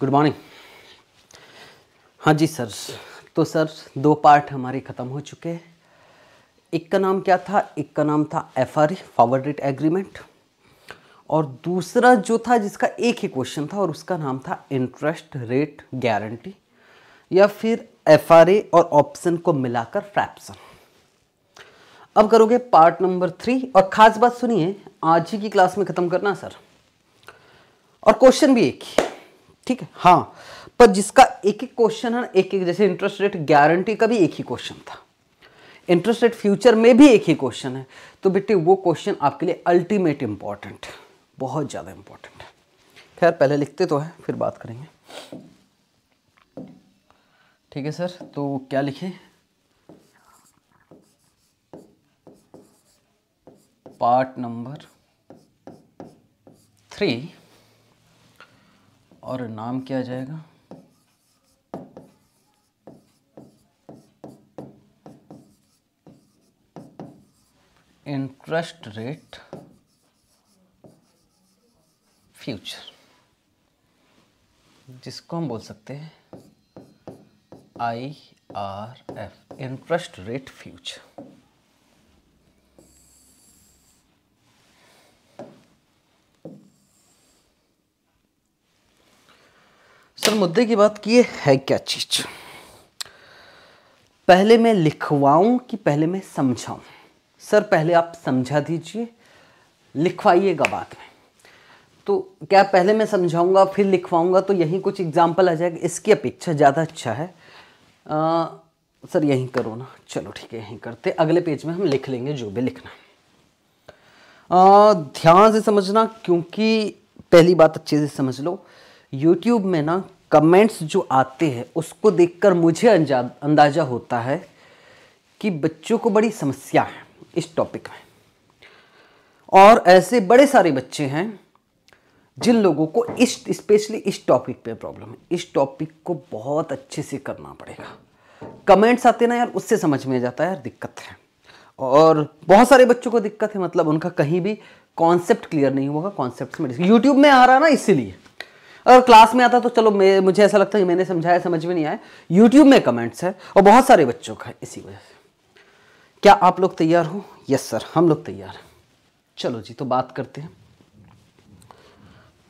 Good morning हाँ जी sir तो सर दो पार्ट हमारे ख़त्म हो चुके हैं एक का नाम क्या था एक का नाम था F R forward rate agreement और दूसरा जो था जिसका एक ही क्वेश्चन था और उसका नाम था इंटरेस्ट रेट गारंटी या फिर एफ e और ऑप्शन को मिलाकर फ्रैप्सन अब करोगे पार्ट नंबर थ्री और ख़ास बात सुनिए आज ही की क्लास में ख़त्म करना सर और क्वेश्चन भी एक ही ठीक है हाँ पर जिसका एक एक क्वेश्चन है ना एक एक जैसे इंटरेस्ट रेट गारंटी का भी एक ही क्वेश्चन था इंटरेस्ट रेट फ्यूचर में भी एक ही क्वेश्चन है तो बेटे वो क्वेश्चन आपके लिए अल्टीमेट इंपॉर्टेंट बहुत ज़्यादा इंपॉर्टेंट है खैर पहले लिखते तो है फिर बात करेंगे ठीक है सर तो क्या लिखे पार्ट नंबर थ्री और नाम क्या जाएगा इंटरेस्ट रेट फ्यूचर जिसको हम बोल सकते हैं I R F interest rate future sir मुद्दे की बात की है क्या चीज़ पहले मैं लिखवाऊं कि पहले मैं समझाऊं सर पहले आप समझा दीजिए लिखवाइएगा बाद में तो क्या पहले मैं समझाऊंगा फिर लिखवाऊंगा तो यहीं कुछ एग्जाम्पल आ जाएगा इसकी अपेक्षा ज़्यादा अच्छा है आ, सर यहीं करो ना चलो ठीक है यहीं करते अगले पेज में हम लिख लेंगे जो भी लिखना है ध्यान से समझना क्योंकि पहली बात अच्छे से समझ लो यूट्यूब में ना कमेंट्स जो आते हैं उसको देखकर मुझे अंदाज़ा होता है कि बच्चों को बड़ी समस्या है इस टॉपिक में और ऐसे बड़े सारे बच्चे हैं जिन लोगों को इस स्पेशली इस टॉपिक पे प्रॉब्लम है इस टॉपिक को बहुत अच्छे से करना पड़ेगा कमेंट्स आते ना यार उससे समझ में आ जाता है यार दिक्कत है और बहुत सारे बच्चों को दिक्कत है मतलब उनका कहीं भी कॉन्सेप्ट क्लियर नहीं होगा कॉन्सेप्ट में यूट्यूब में आ रहा ना इसीलिए अगर क्लास में आता तो चलो मुझे ऐसा लगता है कि मैंने समझाया समझ में नहीं आया यूट्यूब में कमेंट्स है और बहुत सारे बच्चों का इसी वजह से क्या आप लोग तैयार हो यस सर हम लोग तैयार हैं चलो जी तो बात करते हैं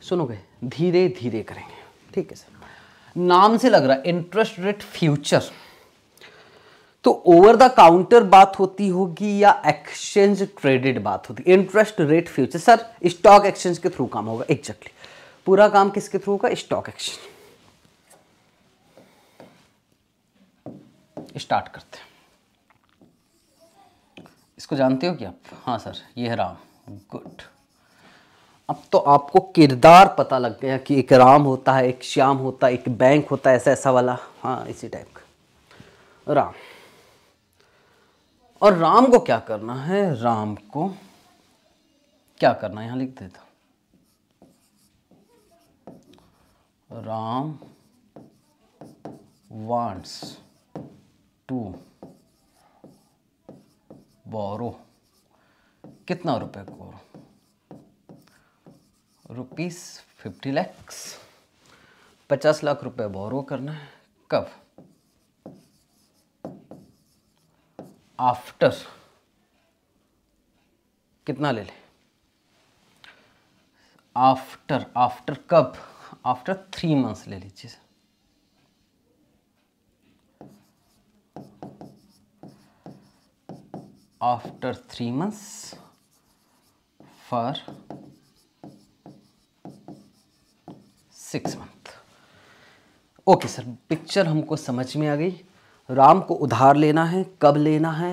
सुनोगे धीरे धीरे करेंगे ठीक है सर नाम से लग रहा है इंटरेस्ट रेट फ्यूचर तो ओवर द काउंटर बात होती होगी या एक्सचेंज ट्रेडेड बात होती interest rate future sir stock exchange के थ्रू काम होगा एग्जैक्टली पूरा काम किसके थ्रू होगा स्टॉक एक्सचेंज स्टार्ट करते हैं इसको जानते हो क्या आप हाँ सर ये है राम गुड अब तो आपको किरदार पता लग गया कि एक राम होता है एक श्याम होता है एक बैंक होता है ऐसा ऐसा वाला हाँ इसी टाइप का राम और राम को क्या करना है राम को क्या करना है यहाँ लिख देता राम वांट्स टू बोरो कितना रुपए को रुपीस फिफ्टी लैक्स पचास लाख रुपए बोरो करना है कब आफ्टर कितना ले ले आफ्टर आफ्टर कब आफ्टर थ्री मंथ्स ले लीजिए after three months for six month okay sir picture हमको समझ में आ गई राम को उधार लेना है कब लेना है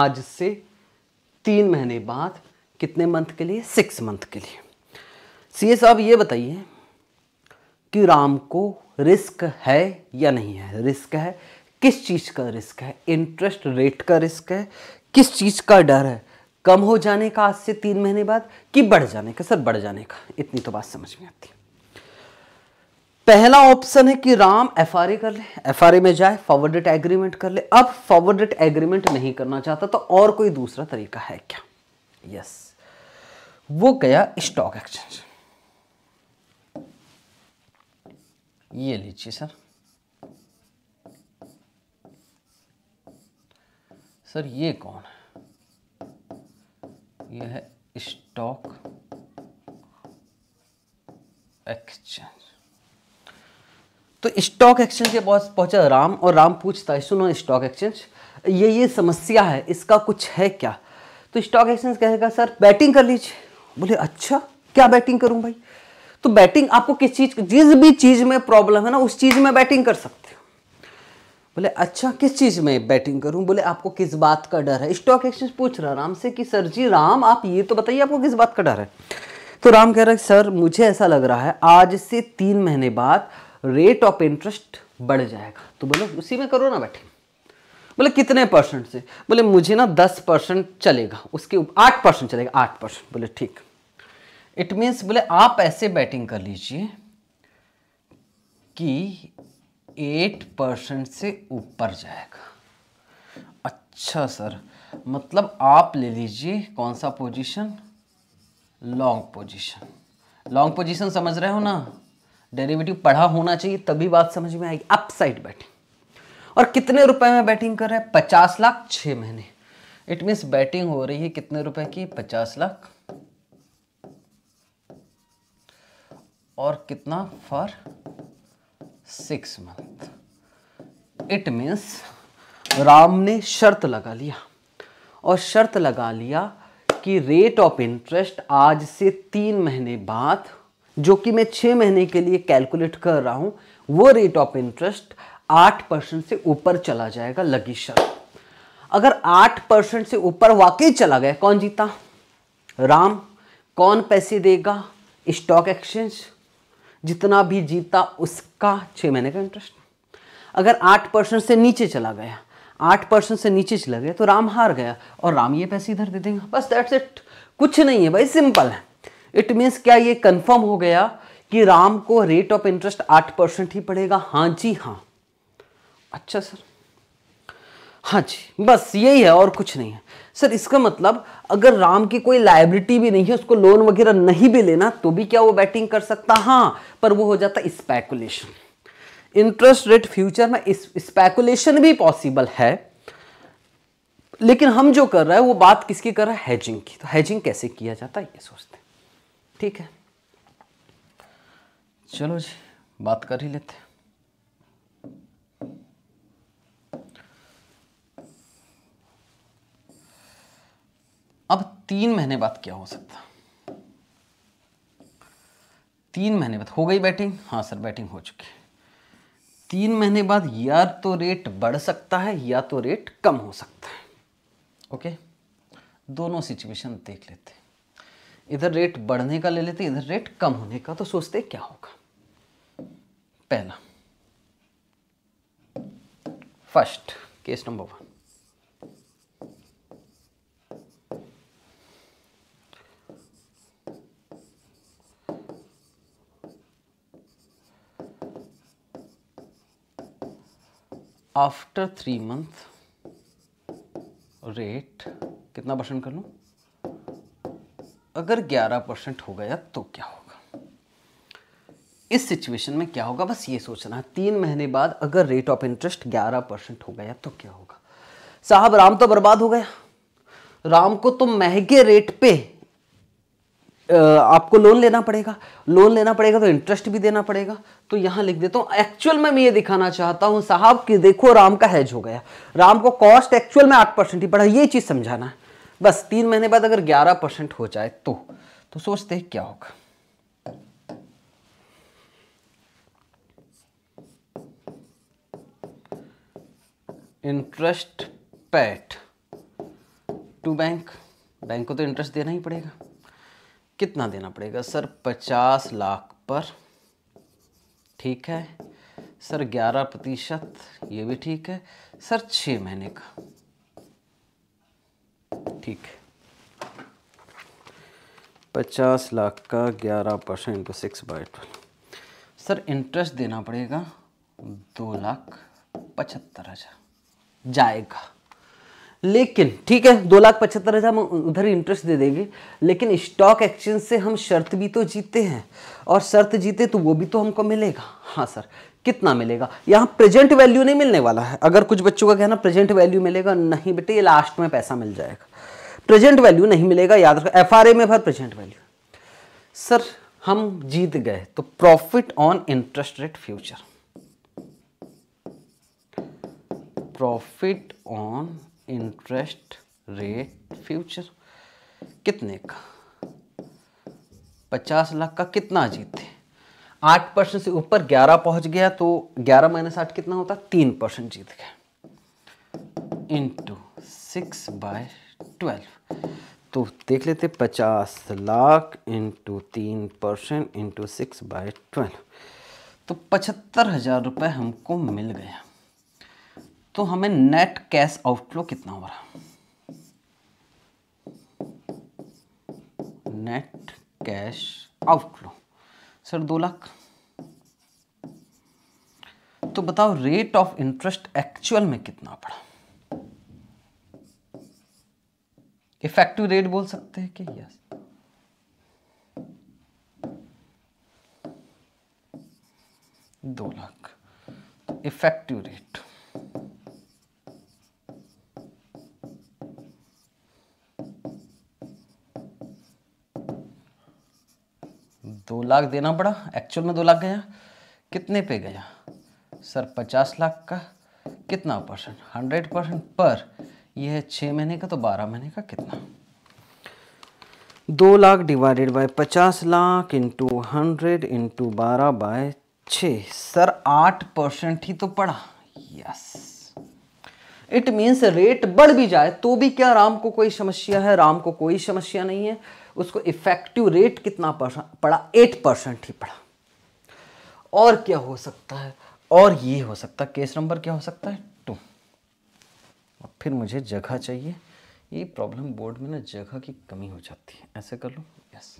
आज से तीन महीने बाद कितने मंथ के लिए सिक्स मंथ के लिए सी साहब ये बताइए कि राम को रिस्क है या नहीं है रिस्क है किस चीज़ का रिस्क है इंटरेस्ट रेट का रिस्क है किस चीज़ का डर है कम हो जाने का आज से तीन महीने बाद कि बढ़ जाने का सर बढ़ जाने का इतनी तो बात समझ में आती है पहला ऑप्शन है कि राम एफ कर ले एफ में जाए फॉरवर्डेड एग्रीमेंट कर ले अब फॉरवर्डेड एग्रीमेंट नहीं करना चाहता तो और कोई दूसरा तरीका है क्या यस yes. वो गया स्टॉक एक्सचेंज ये लीजिए सर सर ये कौन है ये है स्टॉक एक्सचेंज तो स्टॉक एक्सचेंज के पास पहुंचा राम और राम पूछता है सुनो स्टॉक एक्सचेंज ये ये समस्या है इसका कुछ है क्या तो स्टॉक एक्सचेंज कहेगा सर बैटिंग कर लीजिए बोले अच्छा क्या बैटिंग करूं भाई तो बैटिंग आपको किस चीज जिस भी चीज में प्रॉब्लम है ना उस चीज में बैटिंग कर सकते हो बोले अच्छा किस चीज में बैटिंग करूं बोले आपको किस बात का डर है स्टॉक एक्सचेंज पूछ रहा राम से कि सर जी राम आप ये तो बताइए आपको किस बात का डर है तो राम कह रहा है सर मुझे ऐसा लग रहा है आज से तीन महीने बाद रेट ऑफ इंटरेस्ट बढ़ जाएगा तो बोले उसी में करो ना बैठे बोले कितने परसेंट से बोले मुझे ना दस परसेंट चलेगा उसके आठ परसेंट चलेगा आठ परसेंट बोले ठीक इट मीन्स बोले आप ऐसे बैटिंग कर लीजिए कि एट परसेंट से ऊपर जाएगा अच्छा सर मतलब आप ले लीजिए कौन सा position long position long position समझ रहे हो ना डेरिवेटिव पढ़ा होना चाहिए तभी बात समझ में आएगी अपसाइड बैटिंग और कितने रुपए में बैटिंग कर रहे हैं पचास लाख छः महीने इट मीन्स बैटिंग हो रही है कितने रुपए की पचास लाख और कितना for six month it means Ram ने शर्त लगा लिया और शर्त लगा लिया कि रेट ऑफ इंटरेस्ट आज से तीन महीने बाद जो कि मैं छः महीने के लिए कैलकुलेट कर रहा हूँ वो रेट ऑफ इंटरेस्ट आठ परसेंट से ऊपर चला जाएगा लगी शर्त अगर आठ परसेंट से ऊपर वाकई चला गया कौन जीता राम कौन पैसे देगा स्टॉक एक्सचेंज जितना भी जीता उसका छः महीने का इंटरेस्ट अगर आठ परसेंट से नीचे चला गया आठ परसेंट से नीचे चला गया तो राम हार गया और राम ये पैसे इधर दे देंगे बस दैट्स इट कुछ नहीं है भाई सिंपल है इट मीन्स क्या ये कन्फर्म हो गया कि राम को रेट ऑफ इंटरेस्ट आठ परसेंट ही पड़ेगा हाँ जी हाँ अच्छा सर हाँ जी बस यही है और कुछ नहीं है सर इसका मतलब अगर राम की कोई लाइबिलिटी भी नहीं है उसको लोन वगैरह नहीं भी लेना तो भी क्या वो बैटिंग कर सकता हाँ पर वो हो जाता स्पेकुलेशन इंटरेस्ट रेट फ्यूचर में स्पेकुलेशन भी पॉसिबल है लेकिन हम जो कर रहे हैं वो बात किसकी कर रहा है हैजिंग की तो हैजिंग कैसे किया जाता है ये सोचते हैं ठीक है चलो जी बात कर ही लेते हैं अब तीन महीने बाद क्या हो सकता तीन महीने बाद हो गई बैटिंग हाँ सर बैटिंग हो चुकी तीन महीने बाद या तो रेट बढ़ सकता है या तो रेट कम हो सकता है ओके दोनों सिचुएशन देख लेते इधर रेट बढ़ने का ले लेते इधर रेट कम होने का तो सोचते क्या होगा पहला first case number one after three month rate कितना परसेंट कर लूँ अगर 11 परसेंट हो गया तो क्या होगा इस सिचुएशन में क्या होगा बस ये सोचना है तीन महीने बाद अगर रेट ऑफ इंटरेस्ट 11 परसेंट हो गया तो क्या होगा साहब राम तो बर्बाद हो गया राम को तो महंगे रेट पे आपको लोन लेना पड़ेगा लोन लेना पड़ेगा तो इंटरेस्ट भी देना पड़ेगा तो यहाँ लिख देता हूँ एक्चुअल में मैं ये दिखाना चाहता हूँ साहब कि देखो राम का हैज हो गया राम को कॉस्ट एक्चुअल में आठ परसेंट ही पड़ा ये चीज़ समझाना है बस तीन महीने बाद अगर ग्यारह परसेंट हो जाए तो तो सोचते हैं क्या होगा interest paid to bank bank को तो इंटरेस्ट देना ही पड़ेगा कितना देना पड़ेगा सर पचास लाख पर ठीक है सर ग्यारह प्रतिशत ये भी ठीक है सर छ महीने का ठीक है पचास लाख का ग्यारह percent into six by twelve sir interest देना पड़ेगा दो लाख पचहत्तर हज़ार जाएगा लेकिन ठीक है दो लाख पचहत्तर हज़ार हम उधर इंटरेस्ट दे देंगे लेकिन स्टॉक एक्सचेंज से हम शर्त भी तो जीते हैं और शर्त जीते तो वो भी तो हमको मिलेगा हाँ सर कितना मिलेगा यहाँ प्रेजेंट वैल्यू नहीं मिलने वाला है अगर कुछ बच्चों का कहना प्रेजेंट वैल्यू मिलेगा नहीं बेटे ये लास्ट में पैसा मिल जाएगा प्रेजेंट वैल्यू नहीं मिलेगा याद रखो एफ आर ए में भर प्रेजेंट वैल्यू सर हम जीत गए तो profit on interest rate future profit on interest rate future कितने का पचास लाख का कितना जीते आठ परसेंट से ऊपर ग्यारह पहुंच गया तो ग्यारह माइनस आठ कितना होता तीन परसेंट जीत गया इंटू सिक्स बाय ट्वेल्व तो देख लेते पचास लाख इंटू तीन percent into six by twelve तो पचहत्तर हज़ार रुपये हमको मिल गया तो हमें नेट कैश आउटफ्लो कितना हो रहा नेट कैश आउटफ्लो सर दो लाख तो बताओ रेट ऑफ इंटरेस्ट एक्चुअल में कितना पड़ा इफेक्टिव रेट बोल सकते हैं कि यस दो लाख इफेक्टिव रेट लाख देना पड़ा एक्चुअल में दो लाख गया कितने पे गया सर पचास लाख का कितना परसेंट हंड्रेड परसेंट पर यह है छः महीने का तो बारह महीने का कितना दो लाख डिवाइडेड बाय पचास लाख इंटू हंड्रेड इंटू बारह बाय छ सर आठ परसेंट ही तो पड़ा यस इट मीन्स रेट बढ़ भी जाए तो भी क्या राम को कोई समस्या है राम को कोई समस्या नहीं है उसको इफेक्टिव रेट कितना पड़ा एट परसेंट ही पड़ा और क्या हो सकता है और ये हो सकता है केस नंबर क्या हो सकता है टू और फिर मुझे जगह चाहिए ये प्रॉब्लम बोर्ड में ना जगह की कमी हो जाती है ऐसे कर लो यस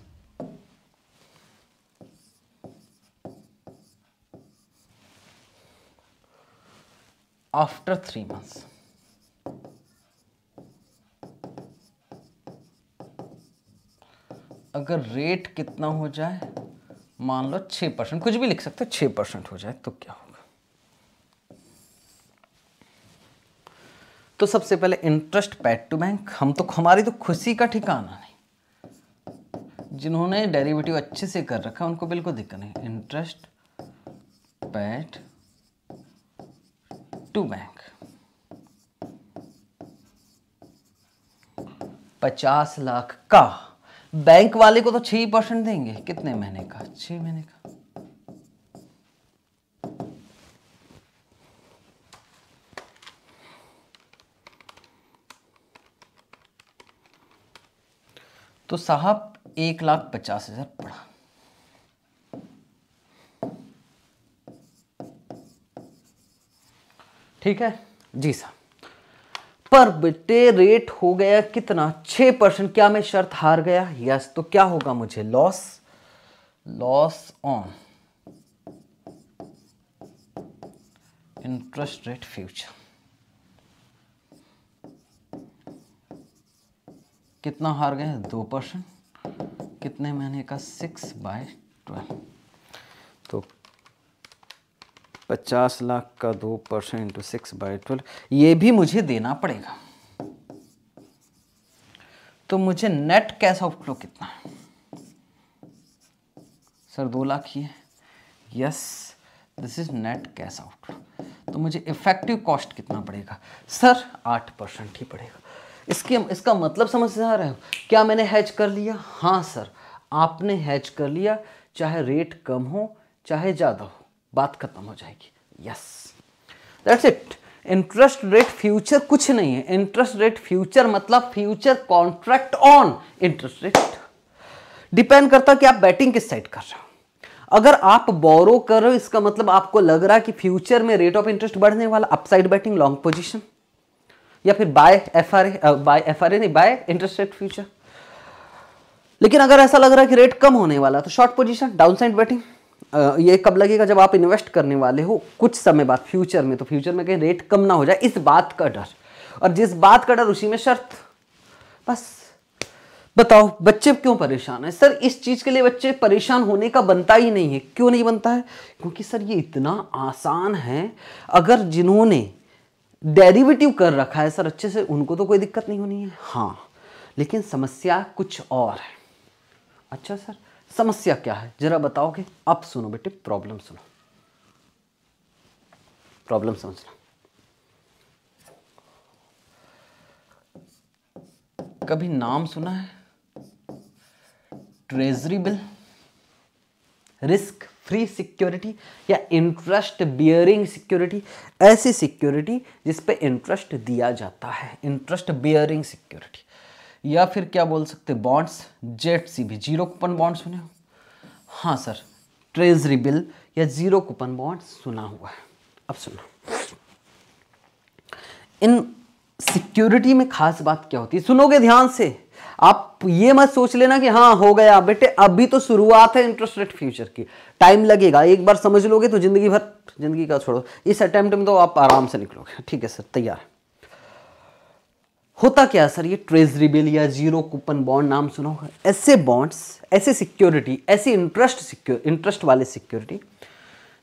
आफ्टर थ्री मंथ्स अगर रेट कितना हो जाए मान लो छः परसेंट कुछ भी लिख सकते हो छः परसेंट हो जाए तो क्या होगा तो सबसे पहले इंटरेस्ट पैड टू बैंक हम तो हमारी तो खुशी का ठिकाना नहीं जिन्होंने डेरिवेटिव अच्छे से कर रखा उनको बिल्कुल दिक्कत नहीं इंटरेस्ट पैड टू बैंक पचास लाख का बैंक वाले को तो छह परसेंट देंगे कितने महीने का छह महीने का तो साहब एक लाख पचास हजार पड़ा ठीक है जी साहब पर बेटे रेट हो गया कितना छह परसेंट क्या मैं शर्त हार गया यस तो क्या होगा मुझे loss loss on interest rate future कितना हार गए दो परसेंट कितने महीने का सिक्स बाय ट्वेल्व तो पचास लाख का दो percent into six by twelve ये भी मुझे देना पड़ेगा तो मुझे नेट कैश आउटफ्लो कितना है सर दो लाख ही है yes this is net cash outflow तो मुझे इफेक्टिव कॉस्ट कितना पड़ेगा सर आठ परसेंट ही पड़ेगा इसके इसका मतलब समझ आ रहे हो क्या मैंने हैज कर लिया हाँ सर आपने हैज कर लिया चाहे रेट कम हो चाहे ज़्यादा हो बात खत्म हो जाएगी yes that's it interest rate future कुछ नहीं है इंटरेस्ट रेट फ्यूचर मतलब future contract on interest rate depend करता कि आप बैटिंग किस साइड कर रहे हो अगर आप बोरो कर रहे हो इसका मतलब आपको लग रहा है कि फ्यूचर में रेट ऑफ इंटरेस्ट बढ़ने वाला अपसाइड बैटिंग लॉन्ग पोजिशन या फिर buy F R buy F R नहीं बाय इंटरेस्ट रेट फ्यूचर लेकिन अगर ऐसा लग रहा है कि रेट कम होने वाला तो short position downside batting ये कब लगेगा जब आप इन्वेस्ट करने वाले हो कुछ समय बाद फ्यूचर में तो फ्यूचर में कहीं रेट कम ना हो जाए इस बात का डर और जिस बात का डर उसी में शर्त बस बताओ बच्चे क्यों परेशान है सर इस चीज़ के लिए बच्चे परेशान होने का बनता ही नहीं है क्यों नहीं बनता है क्योंकि सर ये इतना आसान है अगर जिन्होंने डेरिवेटिव कर रखा है सर अच्छे से उनको तो कोई दिक्कत नहीं होनी है हाँ लेकिन समस्या कुछ और है अच्छा सर समस्या क्या है जरा बताओगे अब सुनो बेटे प्रॉब्लम सुनो प्रॉब्लम समझना कभी नाम सुना है treasury bill risk free security या इंटरेस्ट बियरिंग सिक्योरिटी ऐसी सिक्योरिटी जिस पे इंटरेस्ट दिया जाता है इंटरेस्ट बियरिंग सिक्योरिटी या फिर क्या बोल सकते बॉन्ड्स जेट सी भी जीरो कूपन बॉन्ड सुने हो हाँ सर ट्रेजरी बिल या जीरो कूपन बॉन्ड सुना हुआ है अब सुनो इन सिक्योरिटी में खास बात क्या होती है सुनोगे ध्यान से आप ये मत सोच लेना कि हाँ हो गया बेटे अभी तो शुरुआत है इंटरेस्ट रेट फ्यूचर की टाइम लगेगा एक बार समझ लोगे तो जिंदगी भर जिंदगी का छोड़ो इस अटेम्प्ट में तो आप आराम से निकलोगे ठीक है सर तैयार होता क्या सर ये ट्रेजरी बिल या जीरो कूपन बॉन्ड नाम सुना होगा ऐसे बॉन्ड्स ऐसे सिक्योरिटी ऐसे इंटरेस्ट सिक्योर इंटरेस्ट वाले सिक्योरिटी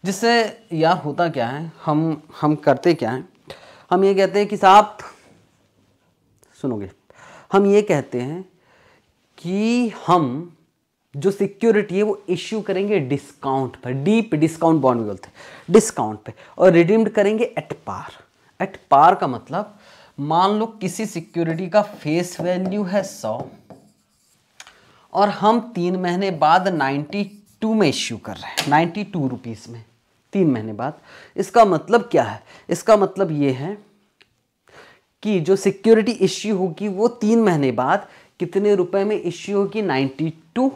जिससे यार होता क्या है हम हम करते क्या हैं हम ये कहते हैं कि साहब सुनोगे हम ये कहते हैं कि हम जो सिक्योरिटी है वो इश्यू करेंगे डिस्काउंट पर डीप डिस्काउंट बॉन्ड बोलते हैं डिस्काउंट पे और रिडीम्ड करेंगे एट पार एट पार का मतलब मान लो किसी सिक्योरिटी का फेस वैल्यू है सौ और हम तीन महीने बाद नाइन्टी टू में इश्यू कर रहे हैं नाइन्टी टू रुपीज़ में तीन महीने बाद इसका मतलब क्या है इसका मतलब ये है कि जो सिक्योरिटी इश्यू होगी वो तीन महीने बाद कितने रुपए में इश्यू होगी 92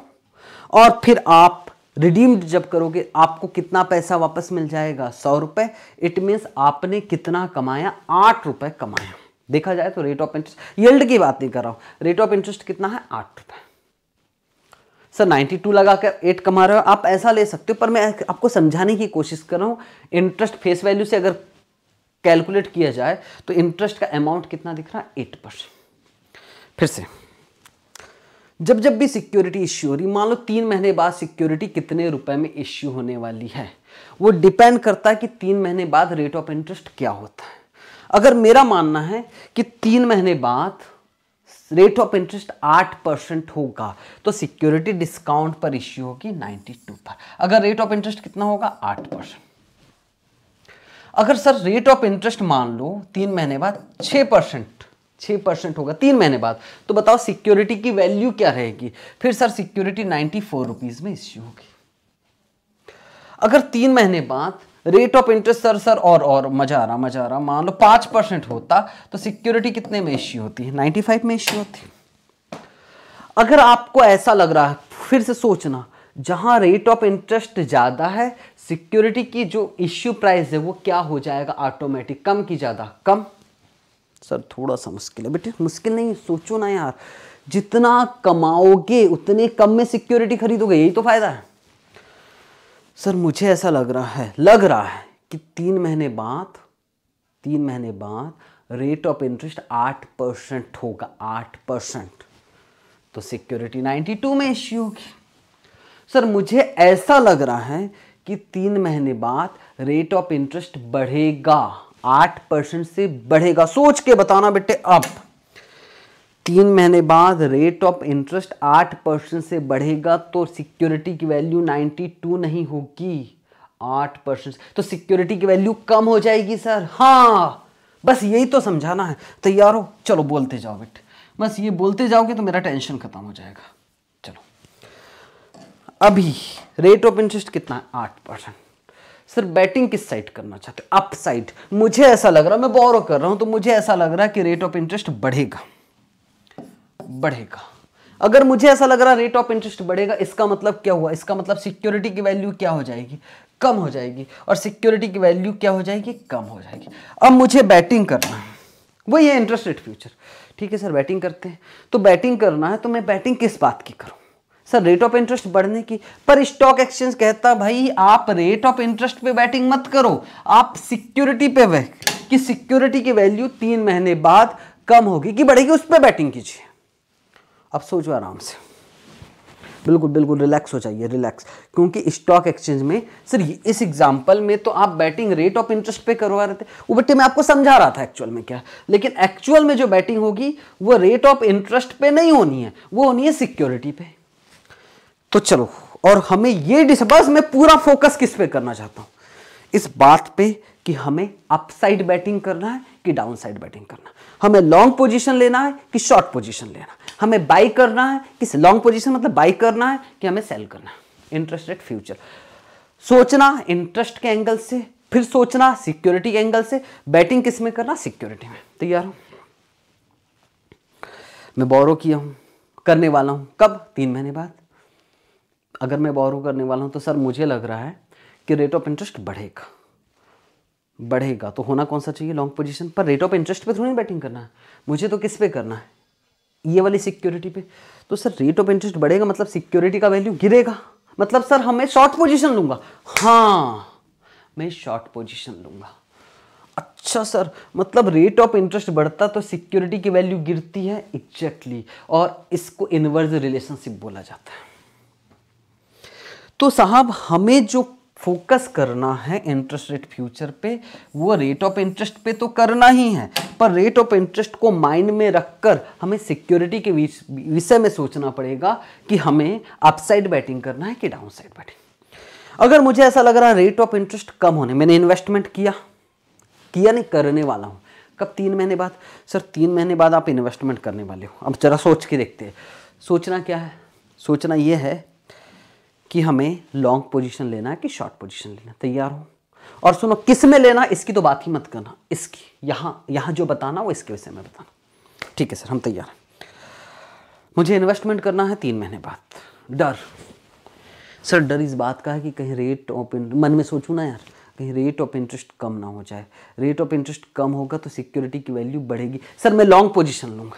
और फिर आप रिडीम्ड जब करोगे आपको कितना पैसा वापस मिल जाएगा सौ रुपये इट मीन्स आपने कितना कमाया आठ रुपये कमाया देखा जाए तो रेट ऑफ इंटरेस्ट यील्ड की बात नहीं कर रहा हूं रेट ऑफ इंटरेस्ट कितना है आठ रुपए सर 92 लगा कर एट कमा रहे हो आप ऐसा ले सकते हो पर मैं आपको समझाने की कोशिश कर रहा हूं इंटरेस्ट फेस वैल्यू से अगर कैलकुलेट किया जाए तो इंटरेस्ट का अमाउंट कितना दिख रहा है एट परसेंट फिर से जब जब भी सिक्योरिटी इश्यू हो रही मान लो तीन महीने बाद सिक्योरिटी कितने रुपए में इश्यू होने वाली है वो डिपेंड करता है कि तीन महीने बाद रेट ऑफ इंटरेस्ट क्या होता है अगर मेरा मानना है कि तीन महीने बाद रेट ऑफ इंटरेस्ट आठ परसेंट होगा तो सिक्योरिटी डिस्काउंट पर इश्यू होगी नाइन्टी टू पर अगर रेट ऑफ इंटरेस्ट कितना होगा आठ परसेंट अगर सर रेट ऑफ इंटरेस्ट मान लो तीन महीने बाद छः परसेंट छः परसेंट होगा तीन महीने बाद तो बताओ सिक्योरिटी की वैल्यू क्या रहेगी फिर sir security ninety four rupees में इश्यू होगी अगर तीन महीने बाद rate of interest sir sir और और मजा आ रहा मजा आ रहा मान लो पांच परसेंट होता तो सिक्योरिटी कितने में इश्यू होती है नाइन्टी फाइव में इश्यू होती है अगर आपको ऐसा लग रहा है फिर से सोचना जहां रेट ऑफ इंटरेस्ट ज़्यादा है सिक्योरिटी की जो इश्यू प्राइस है वो क्या हो जाएगा ऑटोमेटिक कम की ज़्यादा कम सर थोड़ा सा मुश्किल है बेटे मुश्किल नहीं सोचो ना यार जितना कमाओगे उतने कम में सिक्योरिटी खरीदोगे यही तो फायदा है सर मुझे ऐसा लग रहा है लग रहा है कि तीन महीने बाद तीन महीने बाद रेट ऑफ इंटरेस्ट आठ परसेंट होगा आठ परसेंट तो सिक्योरिटी नाइन्टी टू में इश्यू होगी सर मुझे ऐसा लग रहा है कि तीन महीने बाद रेट ऑफ इंटरेस्ट बढ़ेगा आठ परसेंट से बढ़ेगा सोच के बताना बेटे अब तीन महीने बाद रेट ऑफ इंटरेस्ट आठ परसेंट से बढ़ेगा तो सिक्योरिटी की वैल्यू नाइन्टी टू नहीं होगी आठ परसेंट तो सिक्योरिटी की वैल्यू कम हो जाएगी सर हाँ बस यही तो समझाना है तैयार हो चलो बोलते जाओ बेट बस ये बोलते जाओगे तो मेरा टेंशन खत्म हो जाएगा चलो अभी रेट ऑफ इंटरेस्ट कितना है आठ परसेंट सर बैटिंग किस साइड करना चाहते अप साइड मुझे ऐसा लग रहा है मैं बोरो कर रहा हूँ तो मुझे ऐसा लग रहा है कि रेट ऑफ इंटरेस्ट बढ़ेगा बढ़ेगा अगर मुझे ऐसा लग रहा रेट ऑफ इंटरेस्ट बढ़ेगा इसका मतलब क्या हुआ इसका मतलब सिक्योरिटी की वैल्यू क्या हो जाएगी कम हो जाएगी और सिक्योरिटी की वैल्यू क्या हो जाएगी कम हो जाएगी अब मुझे बैटिंग करना है वही है इंटरेस्ट रेट फ्यूचर ठीक है सर बैटिंग करते हैं तो बैटिंग करना है तो मैं बैटिंग किस बात की करूँ सर रेट ऑफ इंटरेस्ट बढ़ने की पर स्टॉक एक्सचेंज कहता भाई आप रेट ऑफ इंटरेस्ट पे बैटिंग मत करो आप सिक्योरिटी पे कि सिक्योरिटी की वैल्यू तीन महीने बाद कम होगी कि बढ़ेगी उस पर बैटिंग कीजिए अब सोचो आराम से बिल्कुल बिल्कुल रिलैक्स हो जाइए रिलैक्स क्योंकि स्टॉक एक्सचेंज में सर इस एग्जांपल में तो आप बैटिंग रेट ऑफ इंटरेस्ट पे करवा रहे थे वो बट्टे मैं आपको समझा रहा था एक्चुअल में क्या लेकिन एक्चुअल में जो बैटिंग होगी वो रेट ऑफ इंटरेस्ट पे नहीं होनी है वो होनी है सिक्योरिटी पे तो चलो और हमें ये डिस्पर्स मैं पूरा फोकस किस पे करना चाहता हूँ इस बात पे कि हमें अपसाइड बैटिंग करना है कि डाउनसाइड बैटिंग करना हमें लॉन्ग पोजीशन लेना है कि शॉर्ट पोजीशन लेना हमें बाई करना है किस लॉन्ग पोजिशन मतलब बाई करना है कि हमें सेल करना है इंटरेस्ट रेट फ्यूचर सोचना इंटरेस्ट के एंगल से फिर सोचना सिक्योरिटी एंगल से बैटिंग किस में करना सिक्योरिटी में तैयार हूं मैं बोरो किया हूं करने वाला हूं कब तीन महीने बाद अगर मैं बोरो करने वाला हूं तो सर मुझे लग रहा है कि रेट ऑफ इंटरेस्ट बढ़ेगा बढ़ेगा तो होना कौन सा चाहिए लॉन्ग पोजीशन पर रेट ऑफ इंटरेस्ट पे थोड़ी बैटिंग करना है मुझे तो किस पे करना है ये वाली सिक्योरिटी पे तो सर रेट ऑफ इंटरेस्ट बढ़ेगा मतलब सिक्योरिटी का वैल्यू गिरेगा मतलब सर हमें शॉर्ट पोजीशन लूंगा हाँ मैं शॉर्ट पोजीशन लूंगा अच्छा सर मतलब रेट ऑफ इंटरेस्ट बढ़ता तो सिक्योरिटी की वैल्यू गिरती है एग्जैक्टली exactly. और इसको इनवर्स रिलेशनशिप बोला जाता है तो साहब हमें जो फोकस करना है इंटरेस्ट रेट फ्यूचर पे वो रेट ऑफ इंटरेस्ट पे तो करना ही है पर रेट ऑफ इंटरेस्ट को माइंड में रखकर हमें सिक्योरिटी के विषय में सोचना पड़ेगा कि हमें अपसाइड बैटिंग करना है कि डाउनसाइड बैटिंग अगर मुझे ऐसा लग रहा है रेट ऑफ इंटरेस्ट कम होने मैंने इन्वेस्टमेंट किया किया नहीं करने वाला हूँ कब तीन महीने बाद सर तीन महीने बाद आप इन्वेस्टमेंट करने वाले हो अब जरा सोच के देखते हैं सोचना क्या है सोचना यह है कि हमें लॉन्ग पोजीशन लेना है कि शॉर्ट पोजीशन लेना तैयार हो और सुनो किस में लेना इसकी तो बात ही मत करना इसकी यहाँ यहां जो बताना वो इसके विषय में बताना ठीक है सर हम तैयार हैं मुझे इन्वेस्टमेंट करना है तीन महीने बाद डर सर डर इस बात का है कि कहीं रेट ऑफ मन में सोचू ना यार कहीं रेट ऑफ इंटरेस्ट कम ना हो जाए रेट ऑफ इंटरेस्ट कम होगा तो सिक्योरिटी की वैल्यू बढ़ेगी सर मैं लॉन्ग पोजीशन लूंगा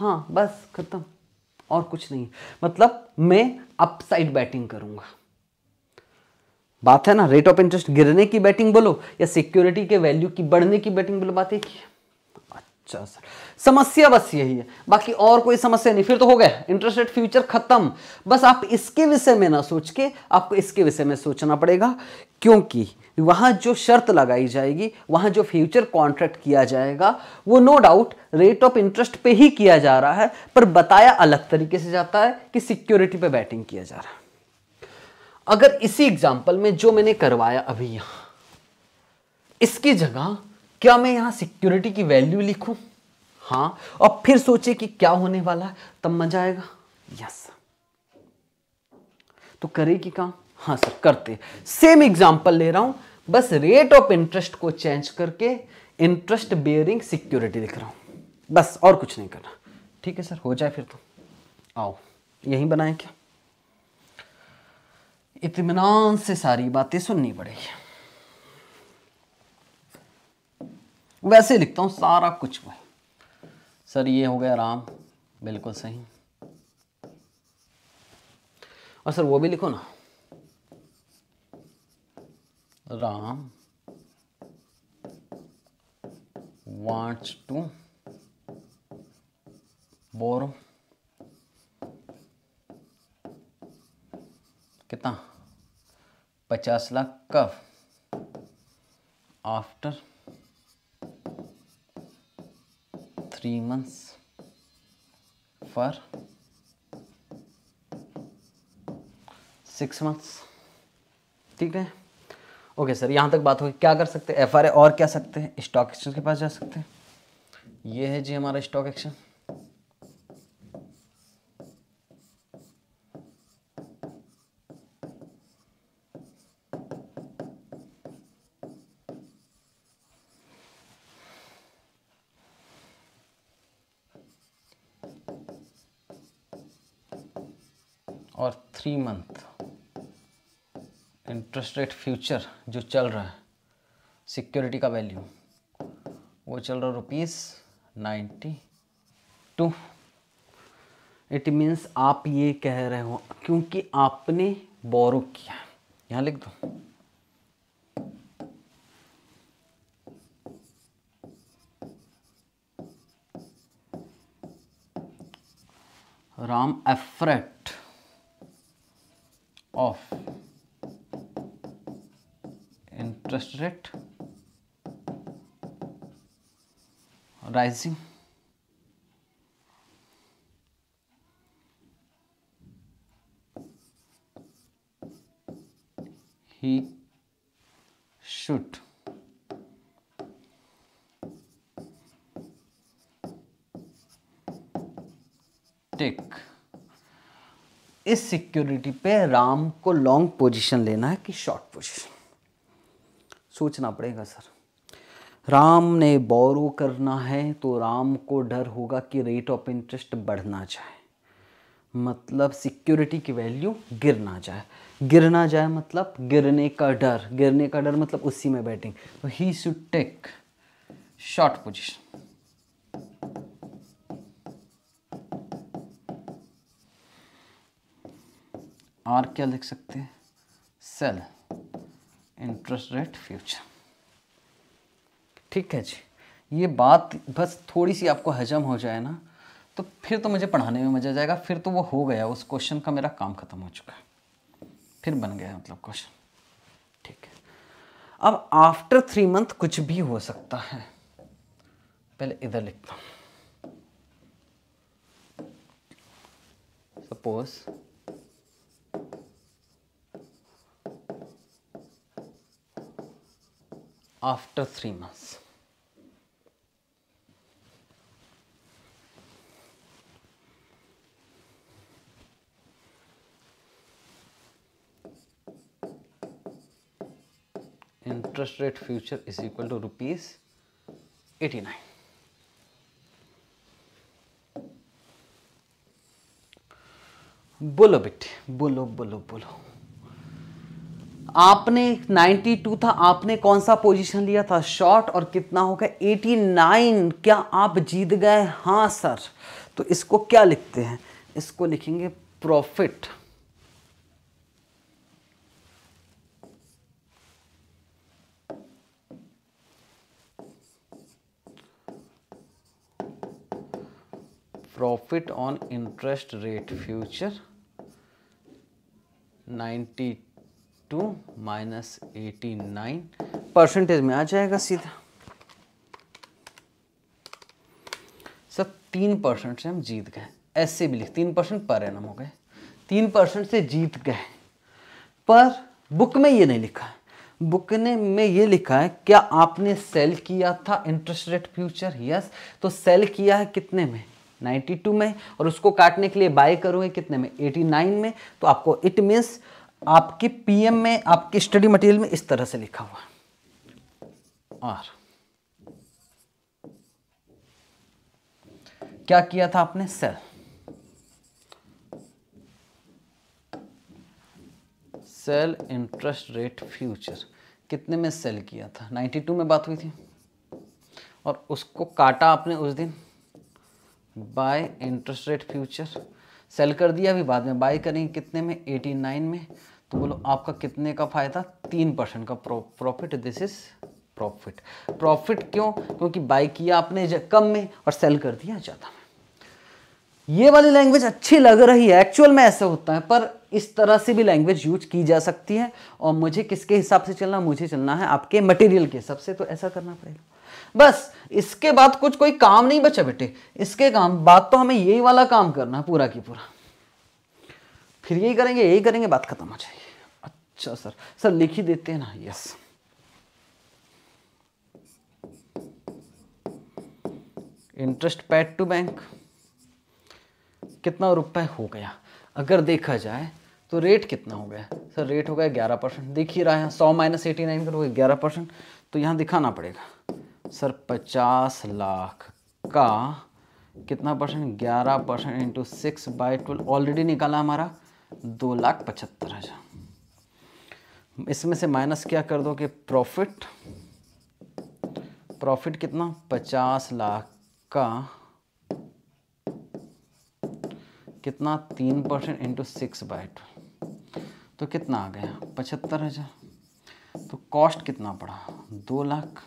हाँ बस खत्म और कुछ नहीं मतलब मैं अपसाइड बैटिंग करूंगा बात है ना रेट ऑफ इंटरेस्ट गिरने की बैटिंग बोलो या सिक्योरिटी के वैल्यू की बढ़ने की बैटिंग बोलो बात एक ही अच्छा सर समस्या बस यही है बाकी और कोई समस्या नहीं फिर तो हो गया इंटरेस्ट रेट फ्यूचर खत्म बस आप इसके विषय में ना सोच के आपको इसके विषय में सोचना पड़ेगा क्योंकि वहाँ जो शर्त लगाई जाएगी वहाँ जो फ्यूचर कॉन्ट्रैक्ट किया जाएगा वो no doubt rate of interest पे ही किया जा रहा है पर बताया अलग तरीके से जाता है कि सिक्योरिटी पे बैटिंग किया जा रहा है अगर इसी एग्जाम्पल में जो मैंने करवाया अभी यहाँ इसकी जगह क्या मैं यहाँ सिक्योरिटी की वैल्यू लिखू हाँ और फिर सोचे कि क्या होने वाला है तब मजा आएगा यस तो करेगी काम हाँ सर करते सेम एग्जाम्पल ले रहा हूँ बस रेट ऑफ इंटरेस्ट को चेंज करके इंटरेस्ट बेयरिंग सिक्योरिटी लिख रहा हूँ बस और कुछ नहीं करना ठीक है सर हो जाए फिर तो आओ यहीं बनाए क्या इतमान से सारी बातें सुननी पड़ेगी वैसे लिखता हूं सारा कुछ भाई सर ये हो गया राम बिल्कुल सही और सर वो भी लिखो ना राम wants टू borrow कितना पचास लाख कब after three months for six months ठीक है ओके सर यहाँ तक बात होगी क्या कर सकते हैं एफ और क्या सकते हैं स्टॉक एक्सचेंज के पास जा सकते हैं ये है जी हमारा स्टॉक एक्सचेंज और three month interest rate future जो चल रहा है सिक्योरिटी का वैल्यू वो चल रहा है rupees ninety two it means आप ये कह रहे हो क्योंकि आपने बोरो किया यहाँ लिख दो Ram if rate of interest rate rising he should take इस सिक्योरिटी पे राम को लॉन्ग पोजीशन लेना है कि शॉर्ट पोजीशन सोचना पड़ेगा सर राम ने बोरो करना है तो राम को डर होगा कि रेट ऑफ इंटरेस्ट बढ़ना चाहे मतलब सिक्योरिटी की वैल्यू गिरना गिर गिरना जाए मतलब गिरने का डर गिरने का डर मतलब उसी में बैटिंग तो he should take short position आर क्या लिख सकते हैं सेल इंटरेस्ट रेट फ्यूचर ठीक है जी ये बात बस थोड़ी सी आपको हजम हो जाए ना तो फिर तो मुझे पढ़ाने में मज़ा जाएगा फिर तो वो हो गया उस क्वेश्चन का मेरा काम ख़त्म हो चुका है फिर बन गया मतलब क्वेश्चन ठीक है अब आफ्टर थ्री मंथ कुछ भी हो सकता है पहले इधर लिखता हूँ suppose after 3 months. interest rate future is equal to rupees 89. बोलो बेटे बोलो बोलो बोलो आपने 92 था आपने कौन सा पोजीशन लिया था शॉर्ट और कितना हो गया 89 क्या आप जीत गए हाँ सर तो इसको क्या लिखते हैं इसको लिखेंगे profit profit on interest rate future 92 two minus eighty nine percentage में आ जाएगा सीधा सर तीन परसेंट से हम जीत गए ऐसे भी लिख तीन परसेंट पर एनम हो गए तीन परसेंट से जीत गए पर बुक में ये नहीं लिखा है बुक ने में ये लिखा है क्या आपने सेल किया था इंटरेस्ट रेट फ्यूचर यस तो सेल किया है कितने में 92 में और उसको काटने के लिए बाय करोगे कितने में 89 में तो आपको इट मीन्स आपके पीएम में आपके स्टडी मटेरियल में इस तरह से लिखा हुआ और क्या किया था आपने sell sell interest rate future कितने में सेल किया था 92 में बात हुई थी और उसको काटा आपने उस दिन buy interest rate future sell कर दिया अभी बाद में बाई करेंगे कितने में एटी नाइन में तो बोलो आपका कितने का फ़ायदा तीन परसेंट का profit this is profit profit क्यों क्योंकि बाई किया आपने कम में और सेल कर दिया ज़्यादा में ये वाली लैंग्वेज अच्छी लग रही है एक्चुअल में ऐसा होता है पर इस तरह से भी लैंग्वेज यूज की जा सकती है और मुझे किसके हिसाब से चलना मुझे चलना है आपके मटेरियल के हिसाब से तो ऐसा करना पड़ेगा बस इसके बाद कुछ कोई काम नहीं बचा बेटे इसके काम बात तो हमें यही वाला काम करना है पूरा की पूरा फिर यही करेंगे यही करेंगे बात खत्म हो जाएगी अच्छा सर सर लिख ही देते हैं ना yes interest paid to bank कितना रुपए हो गया अगर देखा जाए तो रेट कितना हो गया सर रेट हो गया ग्यारह परसेंट देख ही रहा है सौ माइनस एटी नाइन करोगे ग्यारह परसेंट तो यहाँ दिखाना पड़ेगा सर पचास लाख का कितना परसेंट ग्यारह percent into six by twelve already निकाला हमारा दो लाख पचहत्तर हज़ार इसमें से माइनस क्या कर दो कि प्रॉफिट प्रॉफिट कितना पचास लाख का कितना तीन percent into six by twelve तो कितना आ गया पचहत्तर हज़ार तो कॉस्ट कितना पड़ा दो lakh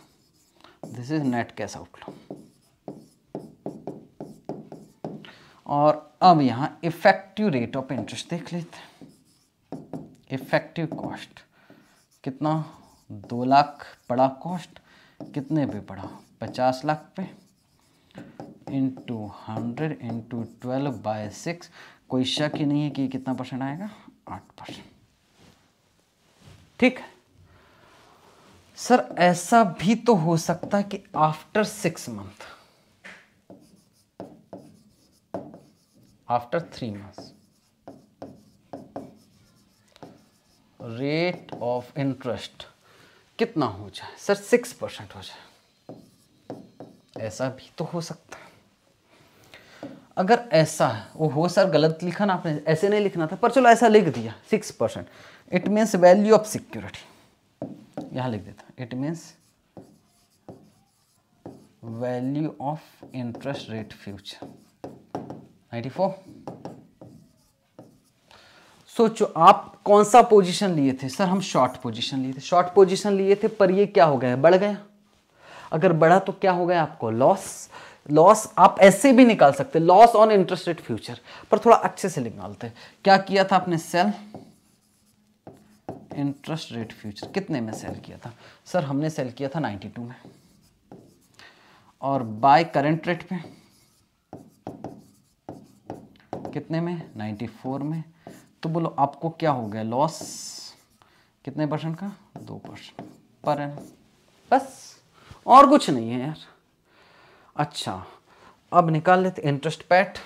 this is net cash outflow और अब यहां इफेक्टिव रेट ऑफ इंटरेस्ट देख लेते हैं इफेक्टिव कॉस्ट कितना दो लाख पड़ा कॉस्ट कितने पे पड़ा पचास लाख पे into hundred into twelve by six कोई शक ही नहीं है कि कितना परसेंट आएगा आठ परसेंट ठीक है सर ऐसा भी तो हो सकता है कि after six month after three month rate of interest कितना हो जाए सर सिक्स परसेंट हो जाए ऐसा भी तो हो सकता है अगर ऐसा है वो हो सर गलत लिखा ना आपने ऐसे नहीं लिखना था पर चलो ऐसा लिख दिया six percent it means value of security यहाँ लिख देता it means value of interest rate future 94 सोचो आप कौन सा पोजीशन लिए थे सर हम शॉर्ट पोजीशन लिए थे शॉर्ट पोजीशन लिए थे पर ये क्या हो गया बढ़ गया अगर बढ़ा तो क्या हो गया आपको लॉस लॉस आप ऐसे भी निकाल सकते loss on interest rate future पर थोड़ा अच्छे से निकालते क्या किया था आपने सेल इंटरेस्ट रेट फ्यूचर कितने में सेल किया था सर हमने सेल किया था 92 में और बाय करंट रेट पे कितने में 94 में तो बोलो आपको क्या हो गया लॉस कितने परसेंट का दो परसेंट पर एन बस और कुछ नहीं है यार अच्छा अब निकाल लेते इंटरेस्ट पैट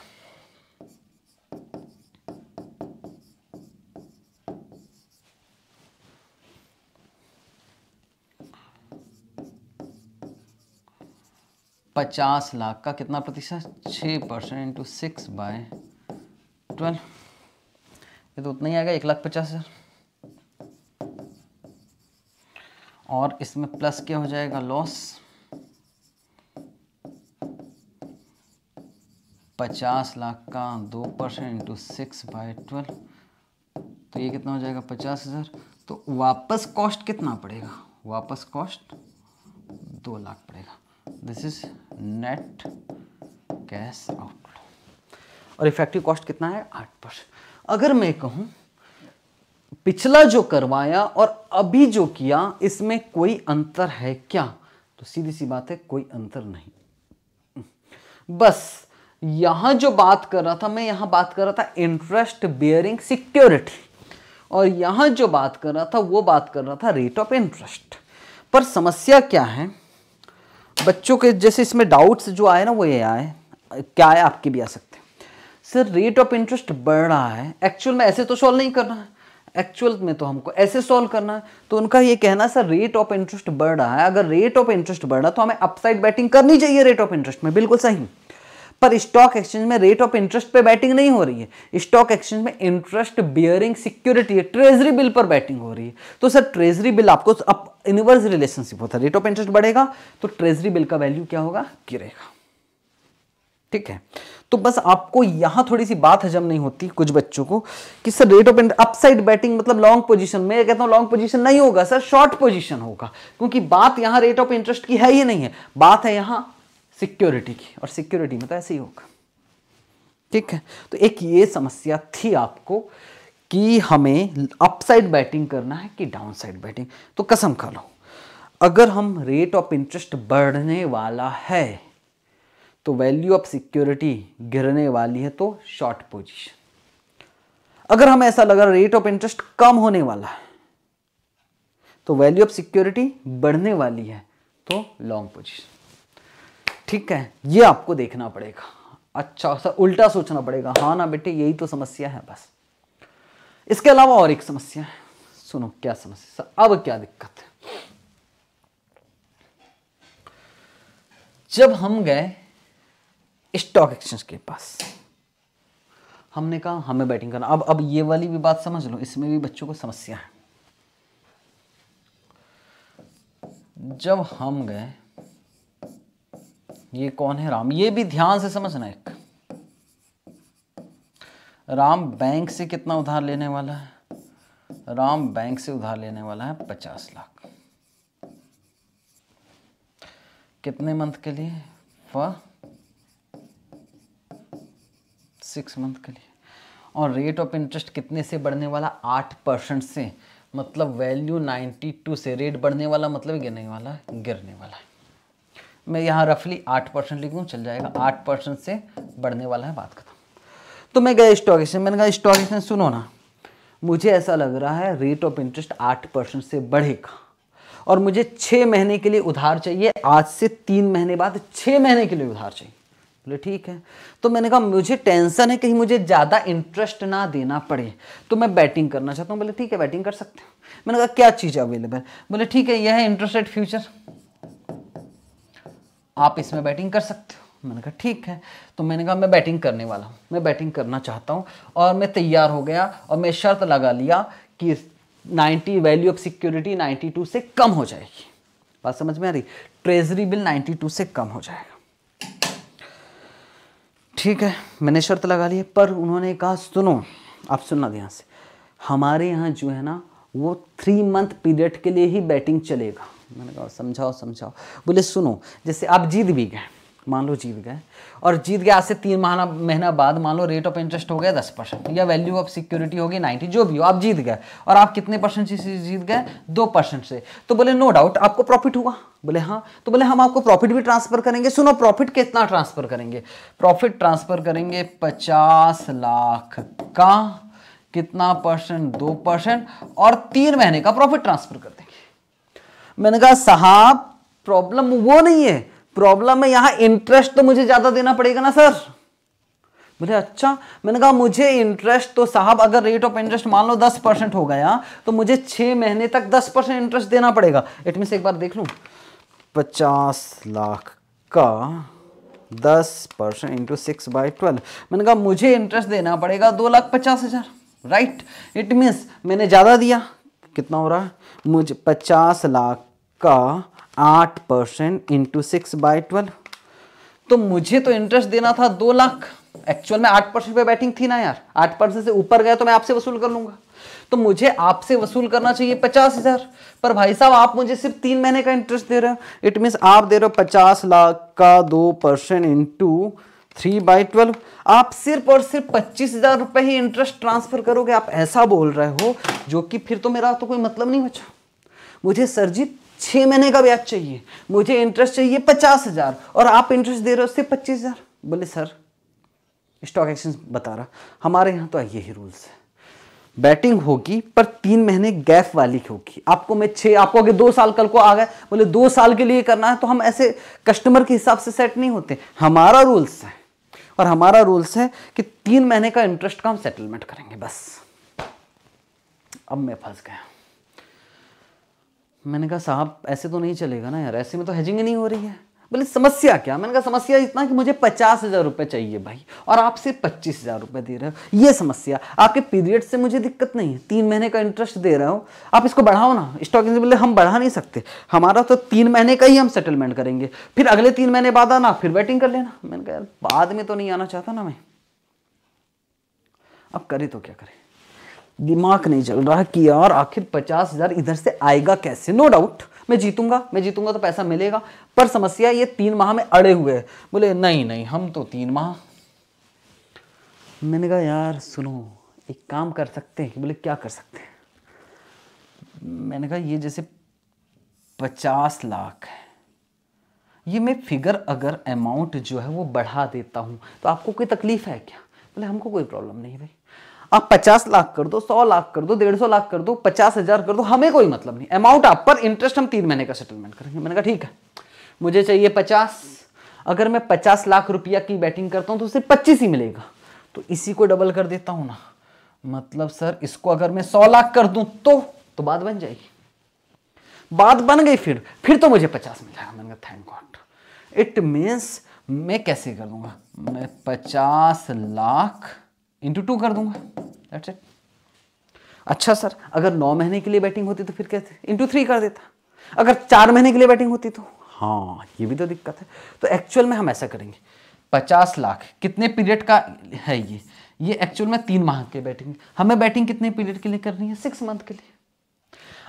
पचास लाख का कितना प्रतिशत छः percent into six by twelve ये तो उतना ही आएगा एक लाख पचास हज़ार और इसमें प्लस क्या हो जाएगा लॉस पचास लाख का दो percent into six by twelve तो ये कितना हो जाएगा पचास हज़ार तो वापस कॉस्ट कितना पड़ेगा वापस कॉस्ट दो लाख पड़ेगा this is net cash outflow और इफेक्टिव कॉस्ट कितना है आठ परसेंट अगर मैं कहूं पिछला जो करवाया और अभी जो किया इसमें कोई अंतर है क्या तो सीधी सी बात है कोई अंतर नहीं बस यहां जो बात कर रहा था मैं यहां बात कर रहा था इंटरेस्ट बियरिंग सिक्योरिटी और यहां जो बात कर रहा था वो बात कर रहा था रेट ऑफ इंटरेस्ट पर समस्या क्या है बच्चों के जैसे इसमें डाउट्स जो आए ना वो ये आए क्या आए आपके भी आ सकते हैं सर रेट ऑफ इंटरेस्ट बढ़ रहा है एक्चुअल में ऐसे तो सॉल्व नहीं करना है एक्चुअल में तो हमको ऐसे सॉल्व करना है तो उनका ये कहना सर रेट ऑफ इंटरेस्ट बढ़ रहा है अगर रेट ऑफ इंटरेस्ट बढ़ रहा है तो हमें अपसाइड बैटिंग करनी चाहिए रेट ऑफ इंटरेस्ट में बिल्कुल सही पर स्टॉक एक्सचेंज में रेट ऑफ इंटरेस्ट पे बैटिंग नहीं हो रही है स्टॉक एक्सचेंज में इंटरेस्ट बियरिंग सिक्योरिटी है ट्रेजरी बिल पर बैटिंग हो रही है तो सर ट्रेजरी बिल आपको इनवर्स रिलेशनशिप होता है रेट ऑफ इंटरेस्ट बढ़ेगा तो ट्रेजरी बिल का वैल्यू क्या होगा गिरेगा ठीक है तो बस आपको यहां थोड़ी सी बात हजम नहीं होती कुछ बच्चों को कि sir rate of upside betting मतलब लॉन्ग पोजीशन में कहता हूं लॉन्ग पोजीशन नहीं होगा सर शॉर्ट पोजीशन होगा क्योंकि बात यहां रेट ऑफ इंटरेस्ट की है ही नहीं है बात है यहां सिक्योरिटी की और सिक्योरिटी में तो ऐसे ही होगा ठीक है तो एक ये समस्या थी आपको कि हमें अपसाइड बैटिंग करना है कि डाउनसाइड बैटिंग तो कसम खा लो अगर हम रेट ऑफ इंटरेस्ट बढ़ने वाला है तो वैल्यू ऑफ सिक्योरिटी गिरने वाली है तो शॉर्ट पोजीशन अगर हमें ऐसा लगा रेट ऑफ इंटरेस्ट कम होने वाला है तो वैल्यू ऑफ सिक्योरिटी बढ़ने वाली है तो लॉन्ग पोजिशन ठीक है ये आपको देखना पड़ेगा अच्छा सर उल्टा सोचना पड़ेगा हाँ ना बेटे यही तो समस्या है बस इसके अलावा और एक समस्या है सुनो क्या समस्या सर अब क्या दिक्कत है जब हम गए स्टॉक एक्सचेंज के पास हमने कहा हमें बैटिंग करना अब अब ये वाली भी बात समझ लो इसमें भी बच्चों को समस्या है जब हम गए ये कौन है राम ये भी ध्यान से समझना एक राम बैंक से कितना उधार लेने वाला है राम बैंक से उधार लेने वाला है पचास लाख कितने मंथ के लिए फॉर सिक्स मंथ के लिए और रेट ऑफ इंटरेस्ट कितने से बढ़ने वाला आठ परसेंट से मतलब वैल्यू नाइन्टी टू से रेट बढ़ने वाला मतलब गिरने वाला गिरने वाला है मैं यहाँ रफली आठ परसेंट लिखूँ चल जाएगा आठ परसेंट से बढ़ने वाला है बात खत्म तो मैं गया स्टॉक एक्सचेंज मैंने कहा स्टॉक एक्सचेंज सुनो ना मुझे ऐसा लग रहा है रेट ऑफ इंटरेस्ट आठ परसेंट से बढ़ेगा और मुझे छः महीने के लिए उधार चाहिए आज से तीन महीने बाद छः महीने के लिए उधार चाहिए बोले ठीक है तो मैंने कहा मुझे टेंशन है कहीं मुझे ज़्यादा इंटरेस्ट ना देना पड़े तो मैं बैटिंग करना चाहता हूँ बोले ठीक है बैटिंग कर सकते हैं मैंने कहा क्या चीज़ अवेलेबल बोले ठीक है यह है इंटरेस्ट रेट फ्यूचर आप इसमें बैटिंग कर सकते हो मैंने कहा ठीक है तो मैंने कहा मैं बैटिंग करने वाला हूँ मैं बैटिंग करना चाहता हूँ और मैं तैयार हो गया और मैं शर्त लगा लिया कि 90 वैल्यू ऑफ सिक्योरिटी 92 से कम हो जाएगी बात समझ में आ रही ट्रेजरी बिल 92 से कम हो जाएगा ठीक है मैंने शर्त लगा ली पर उन्होंने कहा सुनो आप सुनना ध्यान से हमारे यहाँ जो है ना वो थ्री मंथ पीरियड के लिए ही बैटिंग चलेगा मैंने कहा समझाओ समझाओ बोले सुनो जैसे आप जीत भी गए मान लो जीत गए और जीत गए आज से तीन महीना महीना बाद मान लो रेट ऑफ इंटरेस्ट हो गया दस परसेंट या वैल्यू ऑफ सिक्योरिटी होगी नाइन्टी जो भी हो आप जीत गए और आप कितने परसेंट से जीत गए दो परसेंट से तो बोले नो डाउट आपको प्रॉफिट हुआ बोले हाँ तो बोले हम आपको प्रॉफिट भी ट्रांसफर करेंगे सुनो प्रॉफिट कितना ट्रांसफर करेंगे प्रॉफिट ट्रांसफर करेंगे पचास लाख का कितना परसेंट दो परसेंट और तीन महीने का प्रॉफिट ट्रांसफर करते मैंने कहा साहब प्रॉब्लम वो नहीं है प्रॉब्लम है यहां इंटरेस्ट तो मुझे ज़्यादा देना पड़ेगा ना सर बोले अच्छा मैंने कहा मुझे इंटरेस्ट तो साहब अगर रेट ऑफ इंटरेस्ट मान लो दस परसेंट हो गया तो मुझे छह महीने तक दस परसेंट इंटरेस्ट देना पड़ेगा इट मीन एक बार देख लू पचास लाख का दस percent into six by twelve मैंने कहा मुझे इंटरेस्ट देना पड़ेगा दो लाख पचास हज़ार राइट इट मीन्स मैंने ज़्यादा दिया कितना हो रहा है मुझ पचास लाख का आठ percent into six by twelve तो मुझे तो इंटरेस्ट देना था दो लाख एक्चुअल में आठ परसेंट पे बैटिंग थी ना यार आठ परसेंट से ऊपर गया तो मैं आपसे वसूल कर लूंगा तो मुझे आपसे वसूल करना चाहिए पचास हजार पर भाई साहब आप मुझे सिर्फ तीन महीने का इंटरेस्ट दे रहे हो इट मीन आप दे रहे हो पचास लाख का दो percent into three by twelve आप सिर्फ और सिर्फ पच्चीस हजार रुपये ही इंटरेस्ट ट्रांसफर करोगे आप ऐसा बोल रहे हो जो कि फिर तो मेरा तो कोई मतलब नहीं बचा मुझे सर जी छः महीने का ब्याज चाहिए मुझे इंटरेस्ट चाहिए पचास हज़ार और आप इंटरेस्ट दे रहे हो सिर्फ पच्चीस हज़ार बोले सर स्टॉक एक्सचेंज बता रहा हमारे यहाँ तो यही रूल्स है बैटिंग होगी पर तीन महीने गैप वाली होगी आपको मैं छः आपको अगर दो साल कल को आ गए बोले दो साल के लिए करना है तो हम ऐसे कस्टमर के हिसाब से सेट नहीं होते हमारा रूल्स है और हमारा रूल्स है कि तीन महीने का इंटरेस्ट का हम सेटलमेंट करेंगे बस अब मैं फंस गया मैंने कहा साहब ऐसे तो नहीं चलेगा ना यार ऐसे में तो हेजिंग नहीं हो रही है बोले समस्या क्या मैंने कहा समस्या इतना कि मुझे पचास हज़ार रुपये चाहिए भाई और आपसे पच्चीस हज़ार रुपये दे रहे हो ये समस्या आपके पीरियड से मुझे दिक्कत नहीं है तीन महीने का इंटरेस्ट दे रहे हो आप इसको बढ़ाओ ना स्टॉक एक्सचेंज बोले हम बढ़ा नहीं सकते हमारा तो तीन महीने का ही हम सेटलमेंट करेंगे फिर अगले तीन महीने बाद आना फिर वेटिंग कर लेना मैंने कहा यार बाद में तो नहीं आना चाहता ना मैं अब करे तो क्या करें दिमाग नहीं चल रहा कि यार आखिर पचास हज़ार इधर से आएगा कैसे नो डाउट मैं जीतूंगा मैं जीतूंगा तो पैसा मिलेगा पर समस्या ये तीन माह में अड़े हुए बोले नहीं नहीं हम तो तीन माह मैंने कहा यार सुनो एक काम कर सकते हैं बोले क्या कर सकते हैं मैंने कहा ये जैसे पचास लाख है ये मैं फिगर अगर अमाउंट जो है वो बढ़ा देता हूँ तो आपको कोई तकलीफ़ है क्या बोले हमको कोई प्रॉब्लम नहीं भाई आप पचास लाख कर दो सौ लाख कर दो डेढ़ सौ लाख कर दो पचास हजार कर दो हमें कोई मतलब नहीं अमाउंट आप पर इंटरेस्ट हम तीन महीने का सेटलमेंट करेंगे मैंने कहा ठीक है मुझे चाहिए पचास अगर मैं पचास लाख रुपया की बैटिंग करता हूं तो उसे पच्चीस ही मिलेगा तो इसी को डबल कर देता हूं ना मतलब सर इसको अगर मैं सौ लाख कर दू तो तो बात बन जाएगी बात बन गई फिर फिर तो मुझे पचास मिल जाएगा मैंने कहा थैंक गॉड इट मीन्स मैं कैसे करूंगा मैं पचास लाख इंटू टू कर दूंगा दैट्स इट अच्छा सर अगर नौ महीने के लिए बैटिंग होती तो फिर कहते इंटू थ्री कर देता अगर चार महीने के लिए बैटिंग होती तो हाँ ये भी तो दिक्कत है तो एक्चुअल में हम ऐसा करेंगे पचास लाख कितने पीरियड का है ये ये एक्चुअल में तीन माह के बैटिंग हमें बैटिंग कितने पीरियड के लिए करनी है सिक्स मंथ के लिए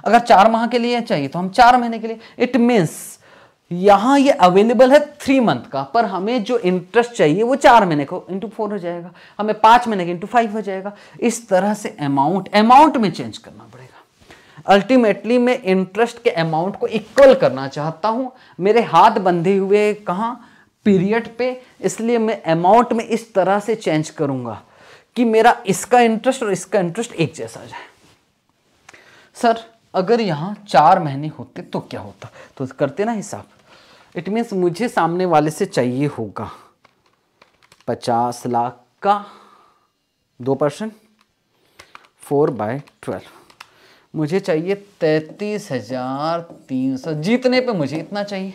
अगर चार माह के लिए चाहिए तो हम चार महीने के लिए इट मीन्स यहां ये अवेलेबल है थ्री मंथ का पर हमें जो इंटरेस्ट चाहिए वो चार महीने को इंटू फोर हो जाएगा हमें पांच महीने का इंटू फाइव हो जाएगा इस तरह से अमाउंट अमाउंट में चेंज करना पड़ेगा अल्टीमेटली मैं इंटरेस्ट के अमाउंट को इक्वल करना चाहता हूं मेरे हाथ बंधे हुए कहा पीरियड पे इसलिए मैं अमाउंट में इस तरह से चेंज करूंगा कि मेरा इसका इंटरेस्ट और इसका इंटरेस्ट एक जैसा जाए सर अगर यहां चार महीने होते तो क्या होता तो करते ना हिसाब इट मीन्स मुझे सामने वाले से चाहिए होगा पचास लाख का दो परसेंट फोर बाय ट्वेल्व मुझे चाहिए तैतीस हजार तीन सौ जीतने पे मुझे इतना चाहिए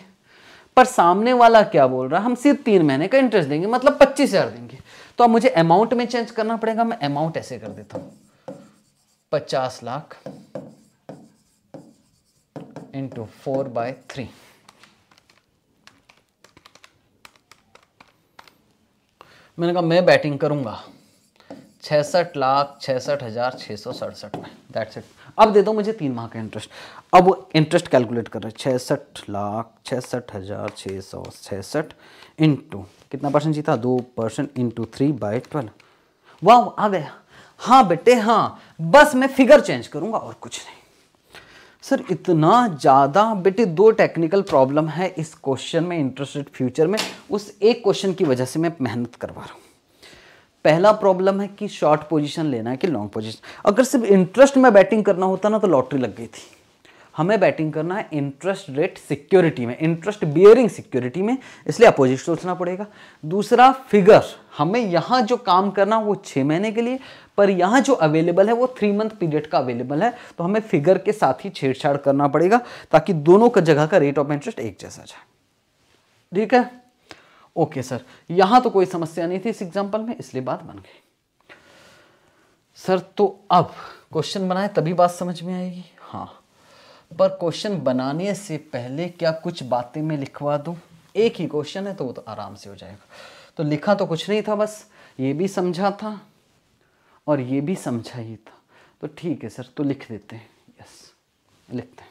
पर सामने वाला क्या बोल रहा है हम सिर्फ तीन महीने का इंटरेस्ट देंगे मतलब पच्चीस हजार देंगे तो अब मुझे अमाउंट में चेंज करना पड़ेगा मैं अमाउंट ऐसे कर देता हूँ पचास lakh into four by three मैंने कहा मैं बैटिंग करूँगा छसठ लाख छसठ हज़ार छः सौ सड़सठ में दैट्स इट अब दे दो मुझे तीन माह का इंटरेस्ट अब वो इंटरेस्ट कैलकुलेट कर रहे हैं छसठ लाख छसठ हज़ार छः सौ छसठ इंटू कितना परसेंट जीता दो percent into three by twelve वाह आ गया हाँ बेटे हाँ बस मैं फिगर चेंज करूँगा और कुछ नहीं सर इतना ज़्यादा बेटे दो टेक्निकल प्रॉब्लम है इस क्वेश्चन में इंटरेस्टेड फ्यूचर में उस एक क्वेश्चन की वजह से मैं मेहनत करवा रहा हूँ पहला प्रॉब्लम है कि शॉर्ट पोजीशन लेना है कि लॉन्ग पोजीशन अगर सिर्फ इंटरेस्ट में बैटिंग करना होता ना तो लॉटरी लग गई थी हमें बैटिंग करना है इंटरेस्ट रेट सिक्योरिटी में इंटरेस्ट बियरिंग सिक्योरिटी में इसलिए अपोजिट सोचना पड़ेगा दूसरा फिगर हमें यहाँ जो काम करना वो छः महीने के लिए पर यहाँ जो अवेलेबल है वो थ्री मंथ पीरियड का अवेलेबल है तो हमें फिगर के साथ ही छेड़छाड़ करना पड़ेगा ताकि दोनों का जगह का रेट ऑफ इंटरेस्ट एक जैसा जाए ठीक है ओके सर यहाँ तो कोई समस्या नहीं थी इस एग्जाम्पल में इसलिए बात बन गई सर तो अब क्वेश्चन बनाए तभी बात समझ में आएगी हाँ पर क्वेश्चन बनाने से पहले क्या कुछ बातें मैं लिखवा दूं एक ही क्वेश्चन है तो वो तो आराम से हो जाएगा तो लिखा तो कुछ नहीं था बस ये भी समझा था और ये भी समझा ही था तो ठीक है सर तो लिख देते हैं यस लिखते हैं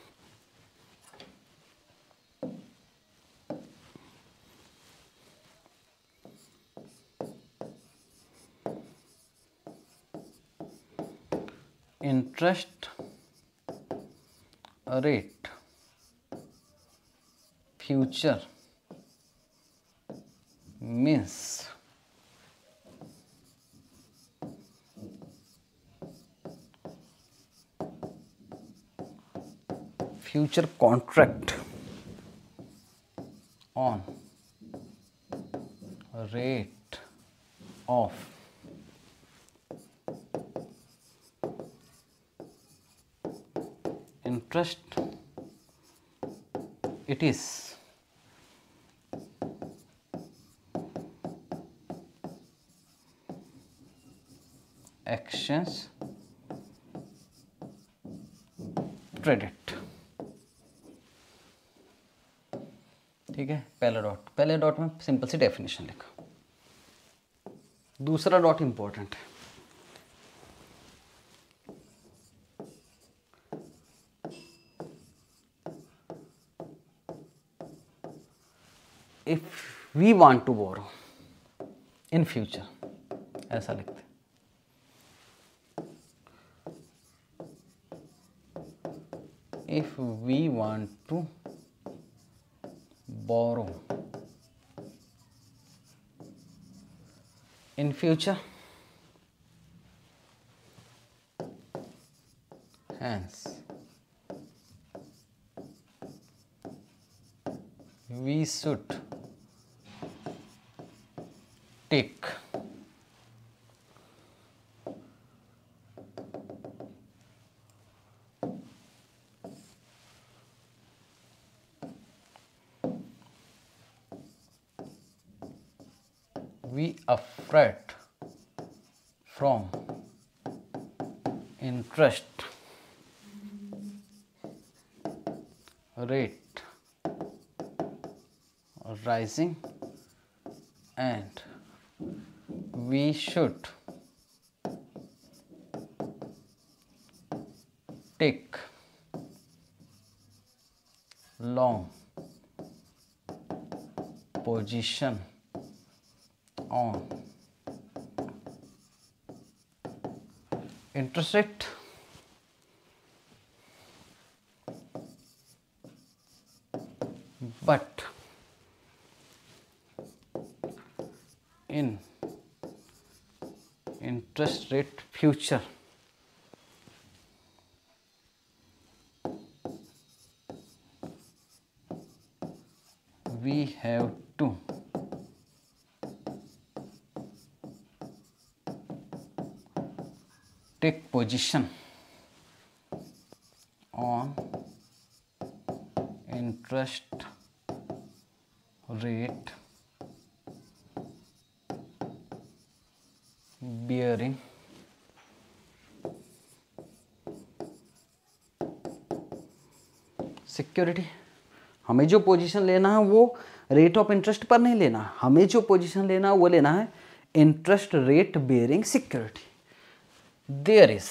interest rate future means future contract on rate of interest it is actions credit ठीक है पहला डॉट पहले डॉट में सिंपल सी डेफिनेशन लिखा दूसरा डॉट इंपॉर्टेंट है if we want to borrow in future ऐसा लिखते if we want to borrow in future hence we should and we should take long position on intersect but future. We have to take position on interest security हमें जो position लेना है वो rate of interest पर नहीं लेना हमें जो पोजीशन लेना है वो लेना है interest rate bearing security there is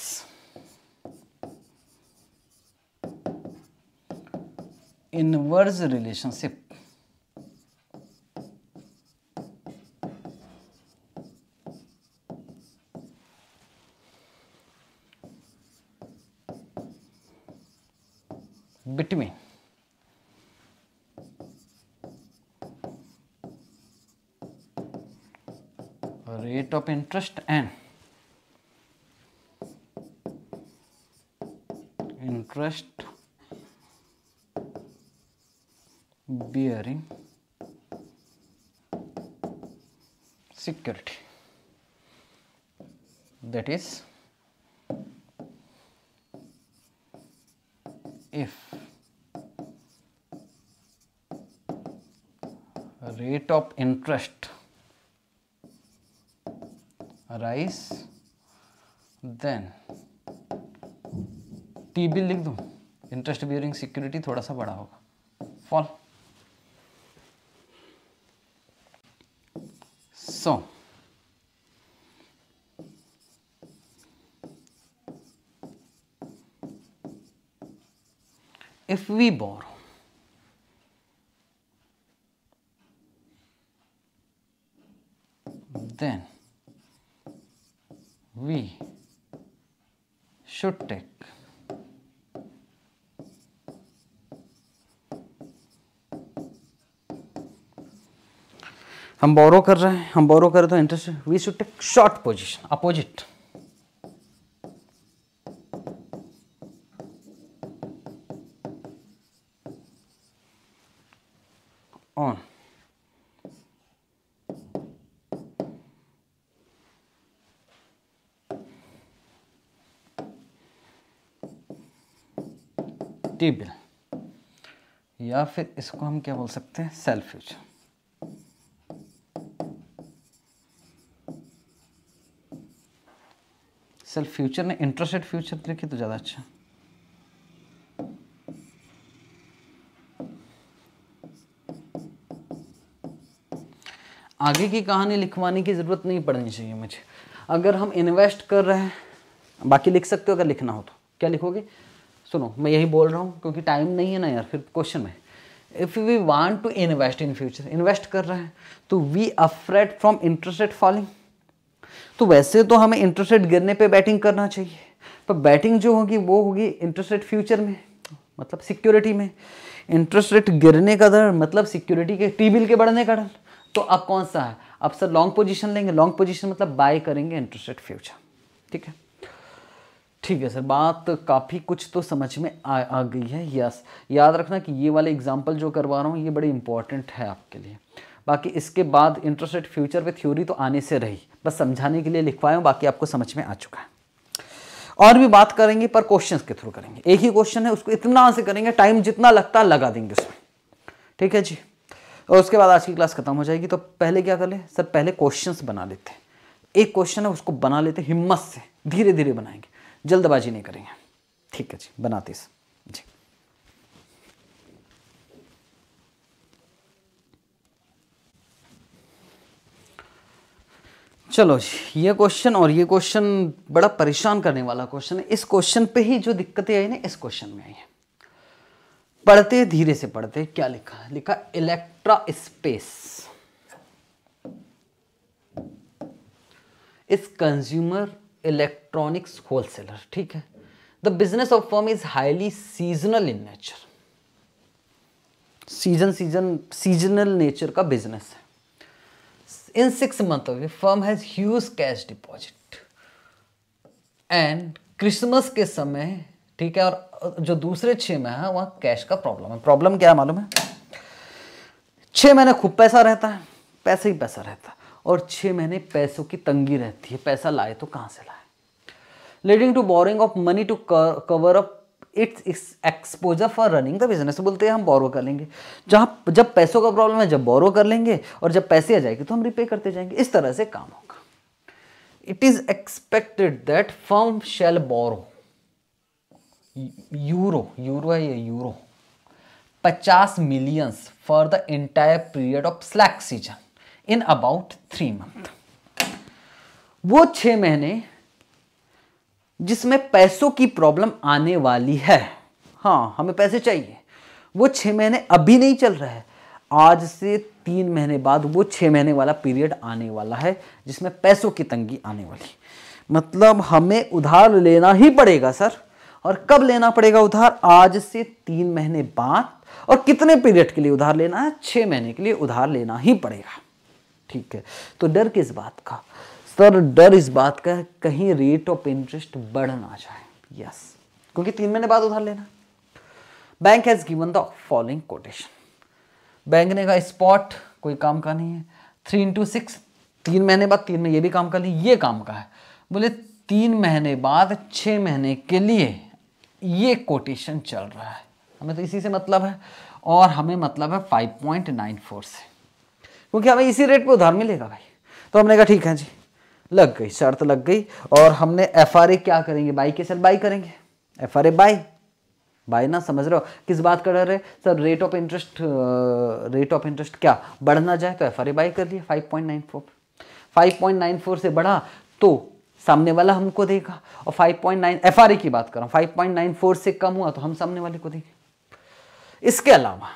inverse relationship of interest and interest bearing security that is if rate of interest rise then T bill लिख दूँ इंटरेस्ट बियरिंग सिक्योरिटी थोड़ा सा बड़ा होगा fall so if we bore हम borrow कर रहे हैं हम बोरो रहे तो interest we should take short position opposite on T bill या फिर इसको हम क्या बोल सकते हैं सेल्फ फ्यूचर सर फ्यूचर ने इंटरेस्ट रेट फ्यूचर लिखे तो ज़्यादा अच्छा आगे की कहानी लिखवाने की ज़रूरत नहीं पड़नी चाहिए मुझे अगर हम इन्वेस्ट कर रहे हैं बाकी लिख सकते हो अगर लिखना हो तो क्या लिखोगे सुनो मैं यही बोल रहा हूँ क्योंकि टाइम नहीं है ना यार फिर क्वेश्चन में if we want to invest in future invest कर रहे हैं तो we afraid from interest rate falling तो वैसे तो हमें इंटरेस्ट रेट गिरने पे बैटिंग करना चाहिए पर बैटिंग जो होगी वो होगी इंटरेस्ट रेट फ्यूचर में मतलब सिक्योरिटी में इंटरेस्ट रेट गिरने का दर मतलब सिक्योरिटी के टी बिल के बढ़ने का डर तो अब कौन सा है अब सर लॉन्ग पोजीशन लेंगे लॉन्ग पोजीशन मतलब बाय करेंगे इंटरेस्ट रेट फ्यूचर ठीक है ठीक है सर बात काफ़ी कुछ तो समझ में आ आ गई है यस याद रखना कि ये वाले एग्जाम्पल जो करवा रहा हूँ ये बड़े इंपॉर्टेंट है आपके लिए बाकी इसके बाद इंटरेस्ट रेट फ्यूचर पे थ्योरी तो आने से रही बस समझाने के लिए लिखवाया हूँ बाकी आपको समझ में आ चुका है और भी बात करेंगे पर क्वेश्चन के थ्रू करेंगे एक ही क्वेश्चन है उसको इतना आंसर करेंगे टाइम जितना लगता लगा देंगे उसमें ठीक है जी और उसके बाद आज की क्लास खत्म हो जाएगी तो पहले क्या कर ले सर पहले क्वेश्चन बना लेते हैं एक क्वेश्चन है उसको बना लेते हिम्मत से धीरे धीरे बनाएंगे जल्दबाजी नहीं करेंगे ठीक है जी बनाते जी चलो जी ये क्वेश्चन और ये क्वेश्चन बड़ा परेशान करने वाला क्वेश्चन है इस क्वेश्चन पे ही जो दिक्कतें आई ना इस क्वेश्चन में आई है पढ़ते धीरे से पढ़ते क्या लिखा लिखा Electra Space is consumer electronics wholesaler ठीक है the business of firm is highly seasonal in nature season season seasonal nature का बिजनेस है In six months, the firm has huge cash deposit. And Christmas के समय ठीक है और जो दूसरे छह महीने है वहां कैश का प्रॉब्लम है प्रॉब्लम क्या है मालूम है छह महीने खूब पैसा रहता है पैसे ही पैसा रहता है और छह महीने पैसों की तंगी रहती है पैसा लाए तो कहां से लाए leading to borrowing of money to cover up its exposure for running the business तो बोलते हैं हम बोरो कर लेंगे जहाँ जब पैसों का प्रॉब्लम है जब बोरो कर लेंगे और जब पैसे आ जाएंगे तो हम रिपे करते जाएंगे इस तरह से काम होगा it is expected that firm shall borrow euro euro है या यूरो पचास millions for the entire period of slack season in about three month वो छह महीने जिसमें पैसों की प्रॉब्लम आने वाली है हाँ हमें पैसे चाहिए वो छः महीने अभी नहीं चल रहा है आज से तीन महीने बाद वो छः महीने वाला पीरियड आने वाला है जिसमें पैसों की तंगी आने वाली मतलब हमें उधार लेना ही पड़ेगा सर और कब लेना पड़ेगा उधार आज से तीन महीने बाद और कितने पीरियड के लिए उधार लेना है छः महीने के लिए उधार लेना ही पड़ेगा ठीक है तो डर किस बात का सर डर इस बात का है कहीं रेट ऑफ इंटरेस्ट बढ़ ना जाए यस क्योंकि तीन महीने बाद उधार लेना bank has given the following quotation bank ने कहा स्पॉट कोई काम का नहीं है थ्री इंटू सिक्स तीन महीने बाद तीन में ये भी काम का नहीं ये काम का है बोले तीन महीने बाद छः महीने के लिए ये कोटेशन चल रहा है हमें तो इसी से मतलब है और हमें मतलब है फाइव पॉइंट नाइन फोर से क्योंकि हमें इसी रेट पे उधार मिलेगा भाई तो हमने कहा ठीक है जी लग गई शर्त लग गई और हमने एफ आर ए क्या करेंगे बाई के सर बाई करेंगे F R A buy buy ना समझ रहे हो किस बात कर रहे sir rate of interest rate of interest क्या बढ़ना जाए तो एफ आर ए बाई कर लिया five point nine four five point nine four से बढ़ा तो सामने वाला हमको देगा और 5.9 ए की बात कर रहा हूँ फोर से कम हुआ तो हम सामने वाले को देंगे इसके अलावा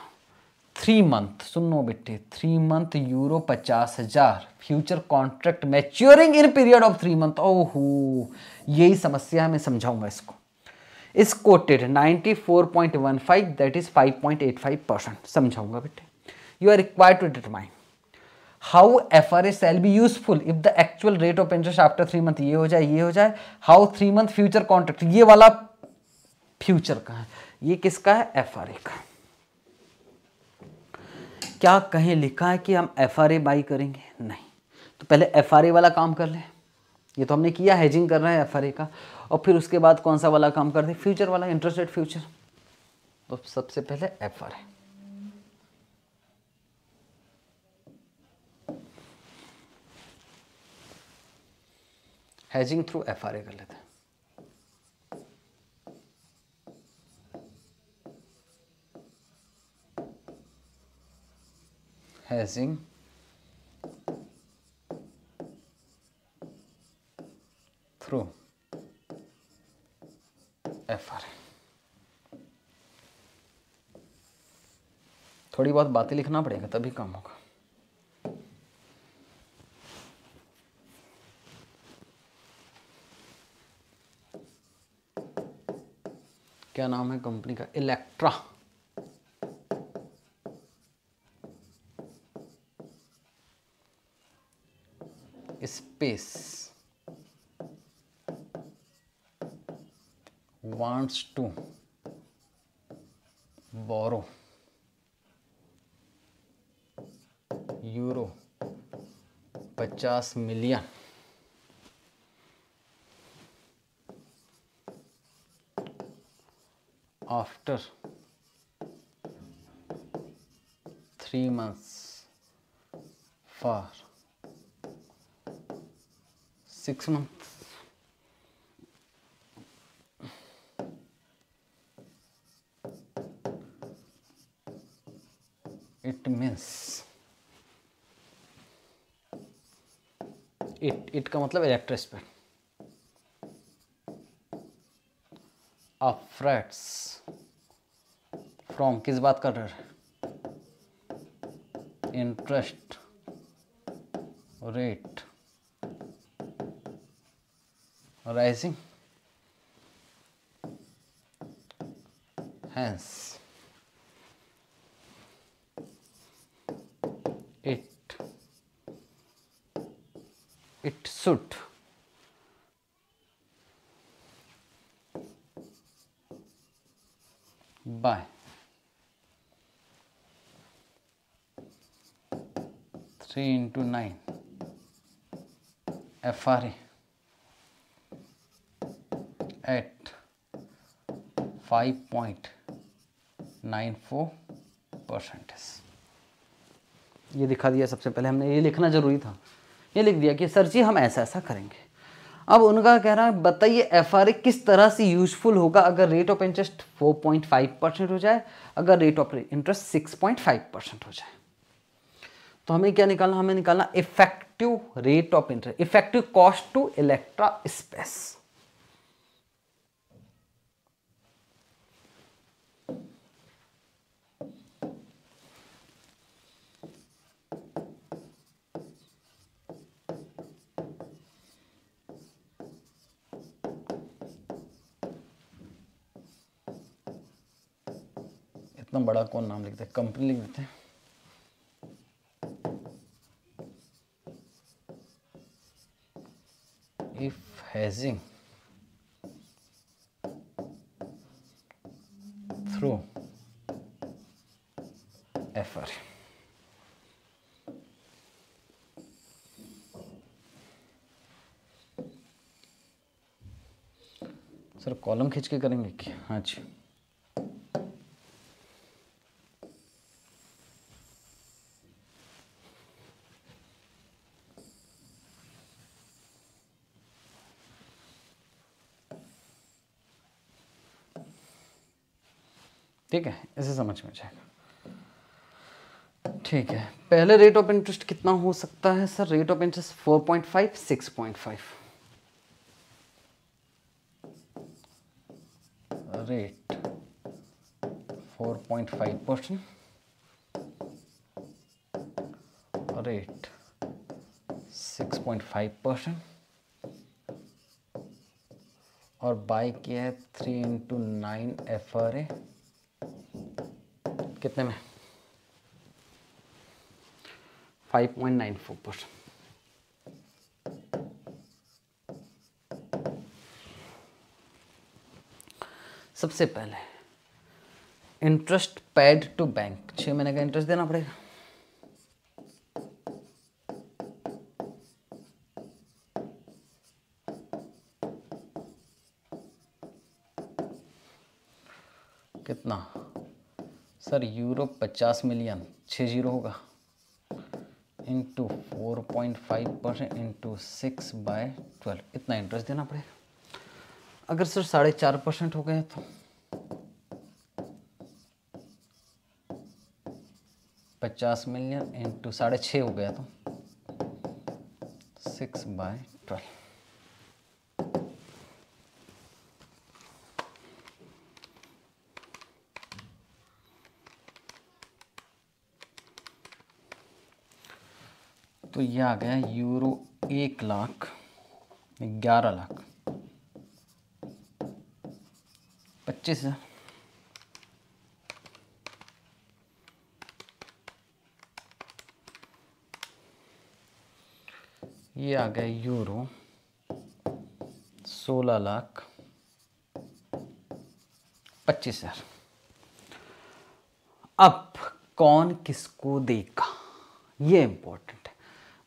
थ्री मंथ सुनो बेटे थ्री मंथ यूरो पचास हजार future contract maturing in period of three month ओहो यही समस्या है मैं समझाऊंगा इसको इस कोटेड 94.15 दैट इज 5.85 परसेंट समझाऊंगा बेटे you are required to determine how F R S L B useful if the actual rate of interest after three month ये हो जाए ये हो जाए how three month future contract ये वाला फ्यूचर का है ये किसका है एफ आर ए का है? क्या कहीं लिखा है कि हम एफ आर ए बाई करेंगे नहीं तो पहले एफ आर ए वाला काम कर लें ये तो हमने किया हैजिंग कर रहा है एफ आर ए का और फिर उसके बाद कौन सा वाला काम कर दें फ्यूचर वाला इंटरेस्ट रेट फ्यूचर तो सबसे पहले F R A hedging through F R A कर लेते हैं हैशिंग थ्रू एफ आर थोड़ी बहुत बातें लिखना पड़ेगा तभी काम होगा क्या नाम है कंपनी का Electra space wants to borrow euro 50 million after 3 months for six months. It means it it का मतलब पे अफ्रेट्स फ्रॉम किस बात कर रहे interest rate rising hence it it should by three into nine FRA five point nine four percentage ये दिखा दिया सबसे पहले हमने ये लिखना ज़रूरी था ये लिख दिया कि सर जी हम ऐसा ऐसा करेंगे अब उनका कह रहा है बताइए एफ किस तरह से यूजफुल होगा अगर रेट ऑफ इंटरेस्ट 4.5 परसेंट हो जाए अगर रेट ऑफ इंटरेस्ट 6.5 परसेंट हो जाए तो हमें क्या निकालना हमें निकालना effective rate of interest effective cost to Electra Space इतना बड़ा कौन नाम लिखता है कंपनी लिख देते हैं if hedging through FRA sir column खींच के करेंगे क्या हाँ जी जाएगा ठीक है पहले रेट ऑफ इंटरेस्ट कितना हो सकता है sir rate of interest four point five six point five rate four point five percent rate six point five percent और बाई किया है three into nine F R A कितने में 5.94 परसेंट सबसे पहले इंटरेस्ट पेड टू बैंक छः महीने का इंटरेस्ट देना पड़ेगा पचास मिलियन छः जीरो होगा into four point five percent into six by twelve इतना इंटरेस्ट देना पड़ेगा अगर सर साढ़े चार परसेंट हो गए तो पचास मिलियन इंटू साढ़े छः हो गया तो सिक्स बाय ट्वेल्व ये आ गया यूरो एक लाख ग्यारह लाख पच्चीस ये आ गया यूरो सोलह लाख पच्चीस हज़ार अब कौन किसको देगा ये इम्पोर्टेंट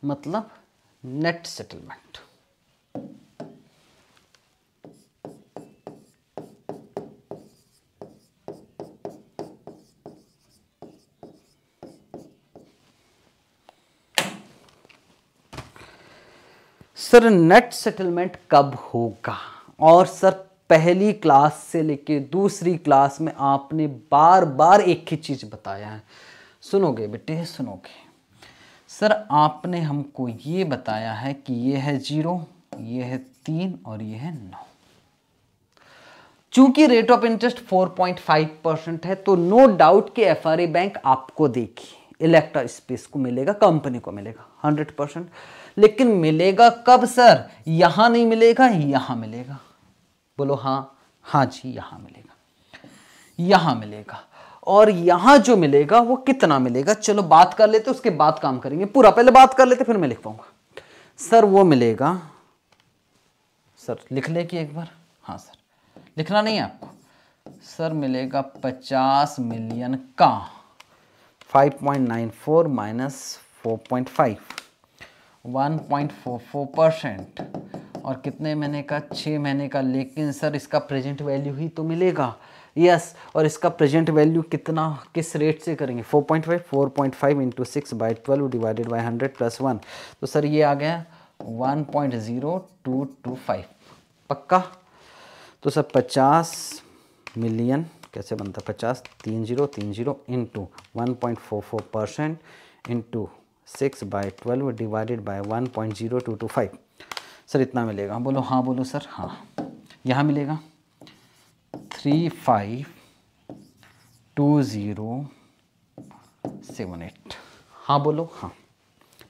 मतलब net settlement sir net settlement कब होगा और सर पहली क्लास से लेके दूसरी क्लास में आपने बार बार एक ही चीज़ बताया है सुनोगे बेटे सुनोगे सर आपने हमको ये बताया है कि ये है जीरो ये है तीन और ये है नौ चूंकि रेट ऑफ इंटरेस्ट 4.5 परसेंट है तो नो डाउट कि एफ बैंक आपको देगी इलेक्ट्रा स्पेस को मिलेगा कंपनी को मिलेगा 100 परसेंट लेकिन मिलेगा कब सर यहां नहीं मिलेगा यहां मिलेगा बोलो हाँ हाँ जी यहां मिलेगा यहां मिलेगा और यहां जो मिलेगा वो कितना मिलेगा चलो बात कर लेते उसके बाद काम करेंगे पूरा पहले बात कर लेते फिर मैं लिख पाऊंगा सर वो मिलेगा सर लिख ले कि एक बार हाँ सर लिखना नहीं है आपको सर मिलेगा पचास मिलियन का four minus four four percent और कितने महीने का छः महीने का लेकिन सर इसका प्रेजेंट वैल्यू ही तो मिलेगा यस और इसका प्रेजेंट वैल्यू कितना किस रेट से करेंगे 4.5 4.5 point five four point five into six by twelve divided by hundred plus one तो सर ये आ गया one point zero two two five पक्का तो सर पचास मिलियन कैसे बनता है पचास तीन जीरो तीन zero into one point four four percent into six by twelve divided by one point zero two two five sir इतना मिलेगा बोलो हाँ बोलो सर हाँ यहाँ मिलेगा three five two zero seven eight हाँ बोलो हाँ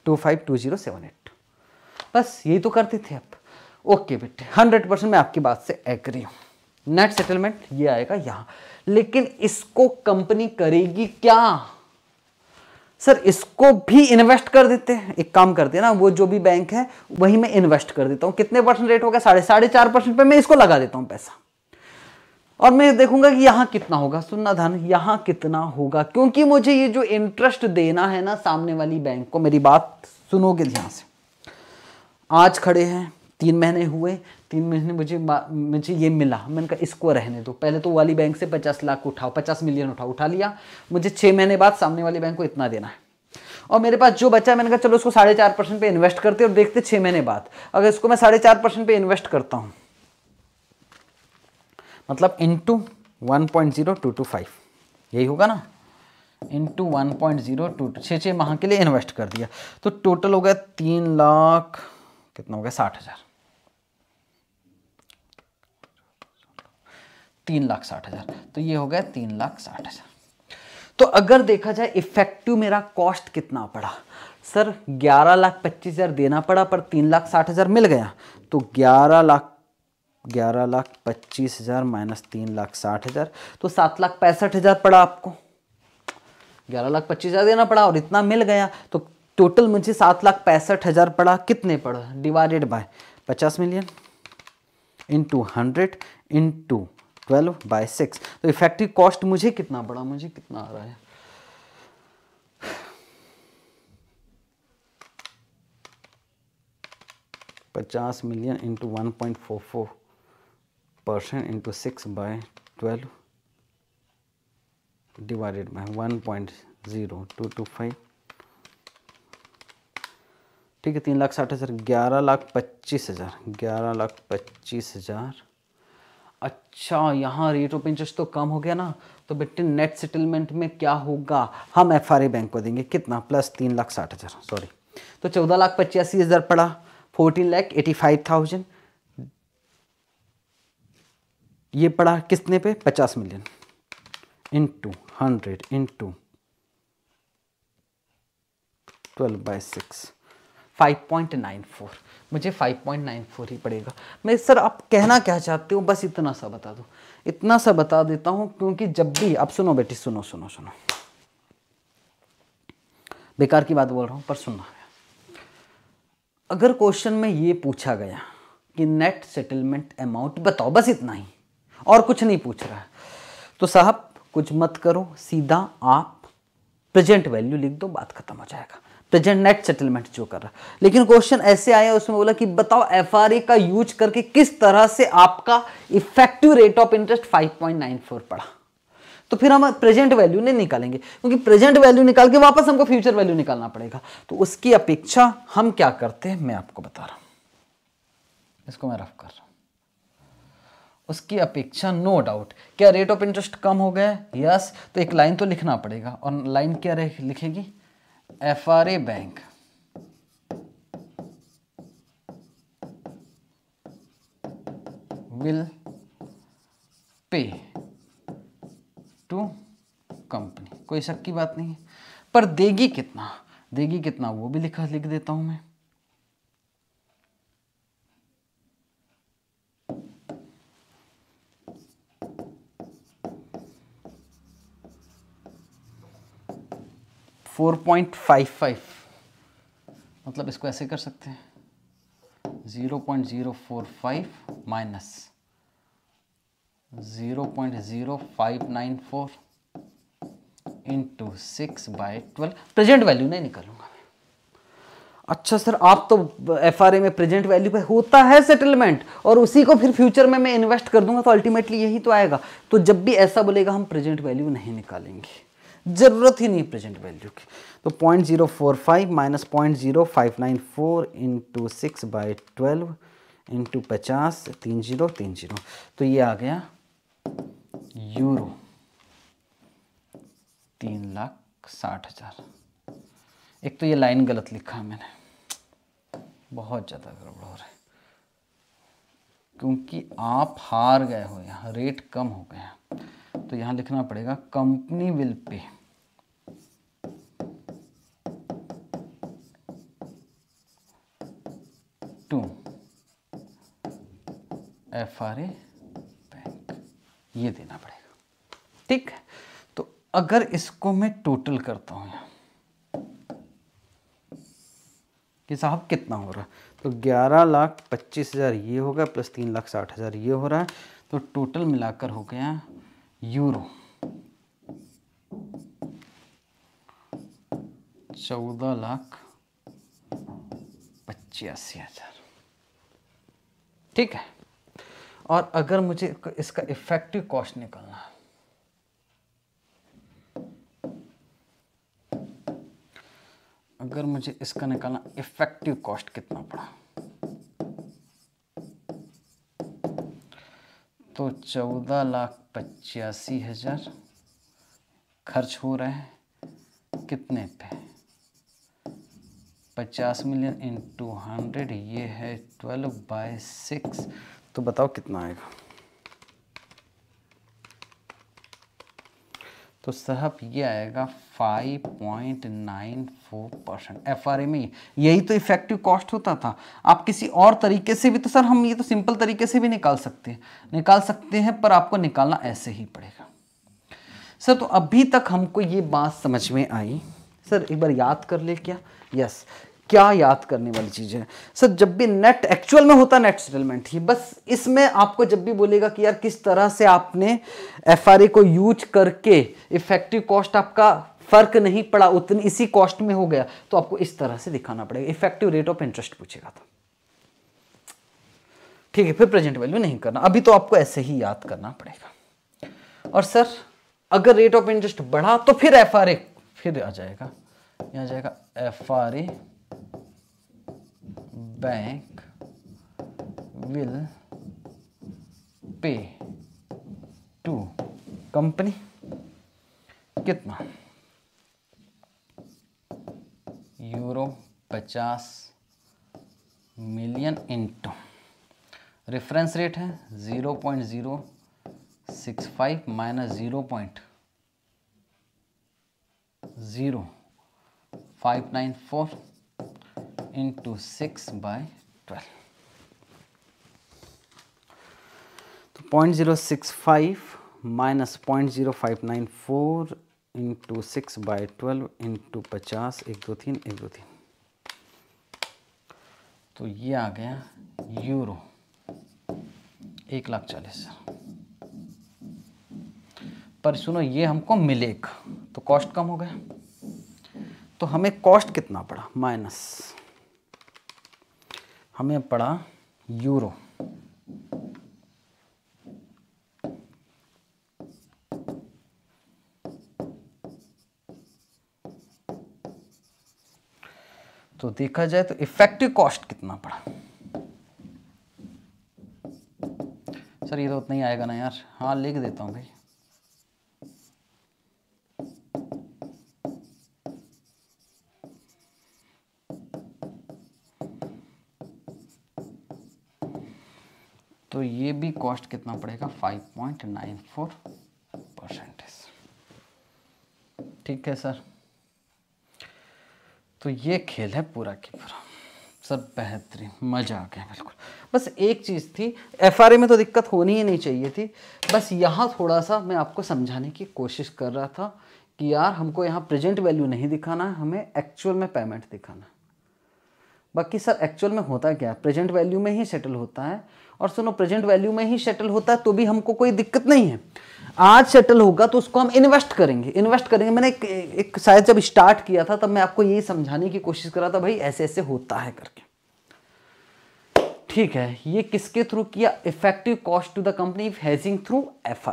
two five two zero seven eight बस यही तो करते थे आप ओके बेटे हंड्रेड परसेंट मैं आपकी बात से एग्री हूँ नेट सेटलमेंट ये आएगा यहाँ लेकिन इसको कंपनी करेगी क्या सर इसको भी इन्वेस्ट कर देते हैं एक काम करते हैं ना वो जो भी बैंक है वही मैं इन्वेस्ट कर देता हूँ कितने परसेंट रेट हो गया साढ़े साढ़े चार परसेंट पर मैं इसको लगा देता हूँ पैसा और मैं देखूंगा कि यहाँ कितना होगा सुनना धन यहाँ कितना होगा क्योंकि मुझे ये जो इंटरेस्ट देना है ना सामने वाली बैंक को मेरी बात सुनोगे ध्यान से आज खड़े हैं तीन महीने हुए तीन महीने मुझे मुझे ये मिला मैंने कहा इसको रहने दो पहले तो वाली बैंक से पचास लाख उठाओ पचास मिलियन उठाओ उठा लिया मुझे छः महीने बाद सामने वाली बैंक को इतना देना है और मेरे पास जो बचा मैंने कहा चलो इसको साढ़े चार परसेंट पर इन्वेस्ट करते और देखते छः महीने बाद अगर इसको मैं साढ़े चार परसेंट पर इन्वेस्ट करता हूँ मतलब into one point zero two two five यही होगा ना into one point zero two two छः छः माह के लिए इन्वेस्ट कर दिया तो टोटल हो गया तीन लाख कितना हो गया साठ हज़ार तीन लाख साठ हज़ार तो ये हो गया तीन लाख साठ हज़ार तो अगर देखा जाए इफेक्टिव मेरा कॉस्ट कितना पड़ा सर ग्यारह लाख पच्चीस हज़ार देना पड़ा पर तीन लाख साठ हज़ार मिल गया तो ग्यारह लाख ग्यारह लाख पच्चीस हज़ार माइनस तीन लाख साठ हज़ार तो सात लाख पैंसठ हज़ार पड़ा आपको ग्यारह लाख पच्चीस हज़ार देना पड़ा और इतना मिल गया तो टोटल मुझे सात लाख पैंसठ हज़ार पड़ा कितने पड़ा डिवाइडेड बाय पचास million into hundred into twelve by six तो इफेक्टिव कॉस्ट मुझे कितना पड़ा मुझे कितना आ रहा है पचास million into one point four four percent into six by twelve divided by one point zero two two five ठीक है तीन लाख साठ हज़ार ग्यारह लाख पच्चीस हज़ार ग्यारह लाख पच्चीस हज़ार अच्छा यहाँ रेट ऑफ इंटरेस्ट तो कम हो गया ना तो बेटे नेट सेटलमेंट में क्या होगा हम एफ बैंक को देंगे कितना प्लस तीन लाख साठ हज़ार सॉरी तो चौदह लाख पचासी हज़ार पड़ा fourteen lakh eighty five thousand ये पड़ा कितने पे पचास million into hundred into twelve by six five point nine four मुझे फाइव पॉइंट नाइन फोर ही पड़ेगा मैं सर आप कहना क्या चाहते हो बस इतना सा बता दो इतना सा बता देता हूँ क्योंकि जब भी आप सुनो बेटी सुनो सुनो सुनो बेकार की बात बोल रहा हूँ पर सुनना अगर क्वेश्चन में ये पूछा गया कि नेट सेटलमेंट अमाउंट बताओ बस इतना ही और कुछ नहीं पूछ रहा है तो साहब कुछ मत करो सीधा आप प्रेजेंट वैल्यू लिख दो बात खत्म हो जाएगा प्रेजेंट नेट सेटलमेंट जो कर रहा लेकिन क्वेश्चन ऐसे आया उसमें बोला कि बताओ एफ का यूज करके किस तरह से आपका इफेक्टिव रेट ऑफ इंटरेस्ट 5.94 पड़ा तो फिर हम प्रेजेंट वैल्यू नहीं निकालेंगे क्योंकि प्रेजेंट वैल्यू निकाल के वापस हमको फ्यूचर वैल्यू निकालना पड़ेगा तो उसकी अपेक्षा हम क्या करते हैं मैं आपको बता रहा हूं इसको मैं रफ कर रहा हूं उसकी अपेक्षा नो डाउट क्या रेट ऑफ इंटरेस्ट कम हो गया है यस तो एक लाइन तो लिखना पड़ेगा और लाइन क्या लिखेगी F R A bank will pay to company कोई शक की बात नहीं है पर देगी कितना देगी कितना वो भी लिखा लिख देता हूं मैं 4.55 मतलब इसको ऐसे कर सकते हैं 0.045 minus 0.0594 into six by twelve present value नहीं निकालूंगा अच्छा सर आप तो एफ में प्रेजेंट वैल्यू पे होता है सेटलमेंट और उसी को फिर फ्यूचर में मैं इन्वेस्ट कर दूंगा तो अल्टीमेटली यही तो आएगा तो जब भी ऐसा बोलेगा हम प्रेजेंट वैल्यू नहीं निकालेंगे ज़रूरत ही नहीं प्रेजेंट वैल्यू की तो point zero four five minus point zero five nine four into six by twelve into पचास तीन जीरो तीन जीरो तो ये आ गया यूरो तीन लाख साठ हज़ार एक तो ये लाइन गलत लिखा है मैंने बहुत ज़्यादा गड़बड़ हो रहा है क्योंकि आप हार गए हो यहाँ रेट कम हो गया तो यहाँ लिखना पड़ेगा company will pay to F R A bank ये देना पड़ेगा ठीक है तो अगर इसको मैं टोटल करता हूँ कि साहब कितना हो रहा है तो ग्यारह लाख पच्चीस हज़ार ये होगा प्लस तीन लाख साठ हज़ार ये हो रहा है तो टोटल मिलाकर हो गया यूरो चौदह लाख पचासी हज़ार ठीक है और अगर मुझे इसका इफेक्टिव कॉस्ट निकालना है अगर मुझे इसका निकालना इफेक्टिव कॉस्ट कितना पड़ा तो चौदह लाख पचासी हजार खर्च हो रहे हैं कितने पे पचास मिलियन इन टू हंड्रेड ये है ट्वेल्व बाय सिक्स तो बताओ कितना आएगा तो साहब ये आएगा 5.94 परसेंट एफ आर में यही तो इफेक्टिव कॉस्ट होता था आप किसी और तरीके से भी तो सर हम ये तो सिंपल तरीके से भी निकाल सकते हैं निकाल सकते हैं पर आपको निकालना ऐसे ही पड़ेगा सर तो अभी तक हमको ये बात समझ में आई सर एक बार याद कर ले क्या यस क्या याद करने वाली चीज़ है सर जब भी नेट एक्चुअल में होता नेट सेटलमेंट ही बस इसमें आपको जब भी बोलेगा कि यार किस तरह से आपने एफ को यूज करके इफेक्टिव कॉस्ट आपका फर्क नहीं पड़ा उतनी इसी कॉस्ट में हो गया तो आपको इस तरह से दिखाना पड़ेगा इफेक्टिव रेट ऑफ इंटरेस्ट पूछेगा था ठीक है फिर प्रेजेंट वैल्यू नहीं करना अभी तो आपको ऐसे ही याद करना पड़ेगा और सर अगर रेट ऑफ इंटरेस्ट बढ़ा तो फिर एफ फिर आ जाएगा यहां जाएगा F R A bank will pay to company कितना यूरो पचास मिलियन इंटू रेफरेंस रेट है zero point zero six five minus zero point zero five nine four into six by twelve So point zero six five minus point zero five nine four 50, six 2, twelve into पचास एक दो तीन एक दो तीन तो ये आ गया यूरो एक लाख चालीस पर सुनो ये हमको मिलेगा तो कॉस्ट कम हो गया तो हमें कॉस्ट कितना पड़ा माइनस हमें पड़ा यूरो तो देखा जाए तो इफेक्टिव कॉस्ट कितना पड़ा सर ये तो उतना ही आएगा ना यार हाँ लिख देता हूँ भाई तो ये भी कॉस्ट कितना पड़ेगा 5.94 परसेंटेज ठीक है सर तो ये खेल है पूरा की पूरा सर बेहतरीन मज़ा आ गया बिल्कुल बस एक चीज़ थी एफ में तो दिक्कत होनी ही नहीं चाहिए थी बस यहाँ थोड़ा सा मैं आपको समझाने की कोशिश कर रहा था कि यार हमको यहाँ प्रेजेंट वैल्यू नहीं दिखाना है हमें एक्चुअल में पेमेंट दिखाना है बाकी सर एक्चुअल में होता क्या है प्रेजेंट वैल्यू में ही सेटल होता है और सुनो प्रेजेंट वैल्यू में ही सेटल होता है तो भी हमको कोई दिक्कत नहीं है आज सेटल होगा तो उसको हम इन्वेस्ट करेंगे इन्वेस्ट करेंगे मैंने एक, एक शायद जब स्टार्ट किया था तब मैं आपको यही समझाने की कोशिश करा था भाई ऐसे ऐसे होता है करके ठीक है ये किसके थ्रू किया effective cost to the company hedging through F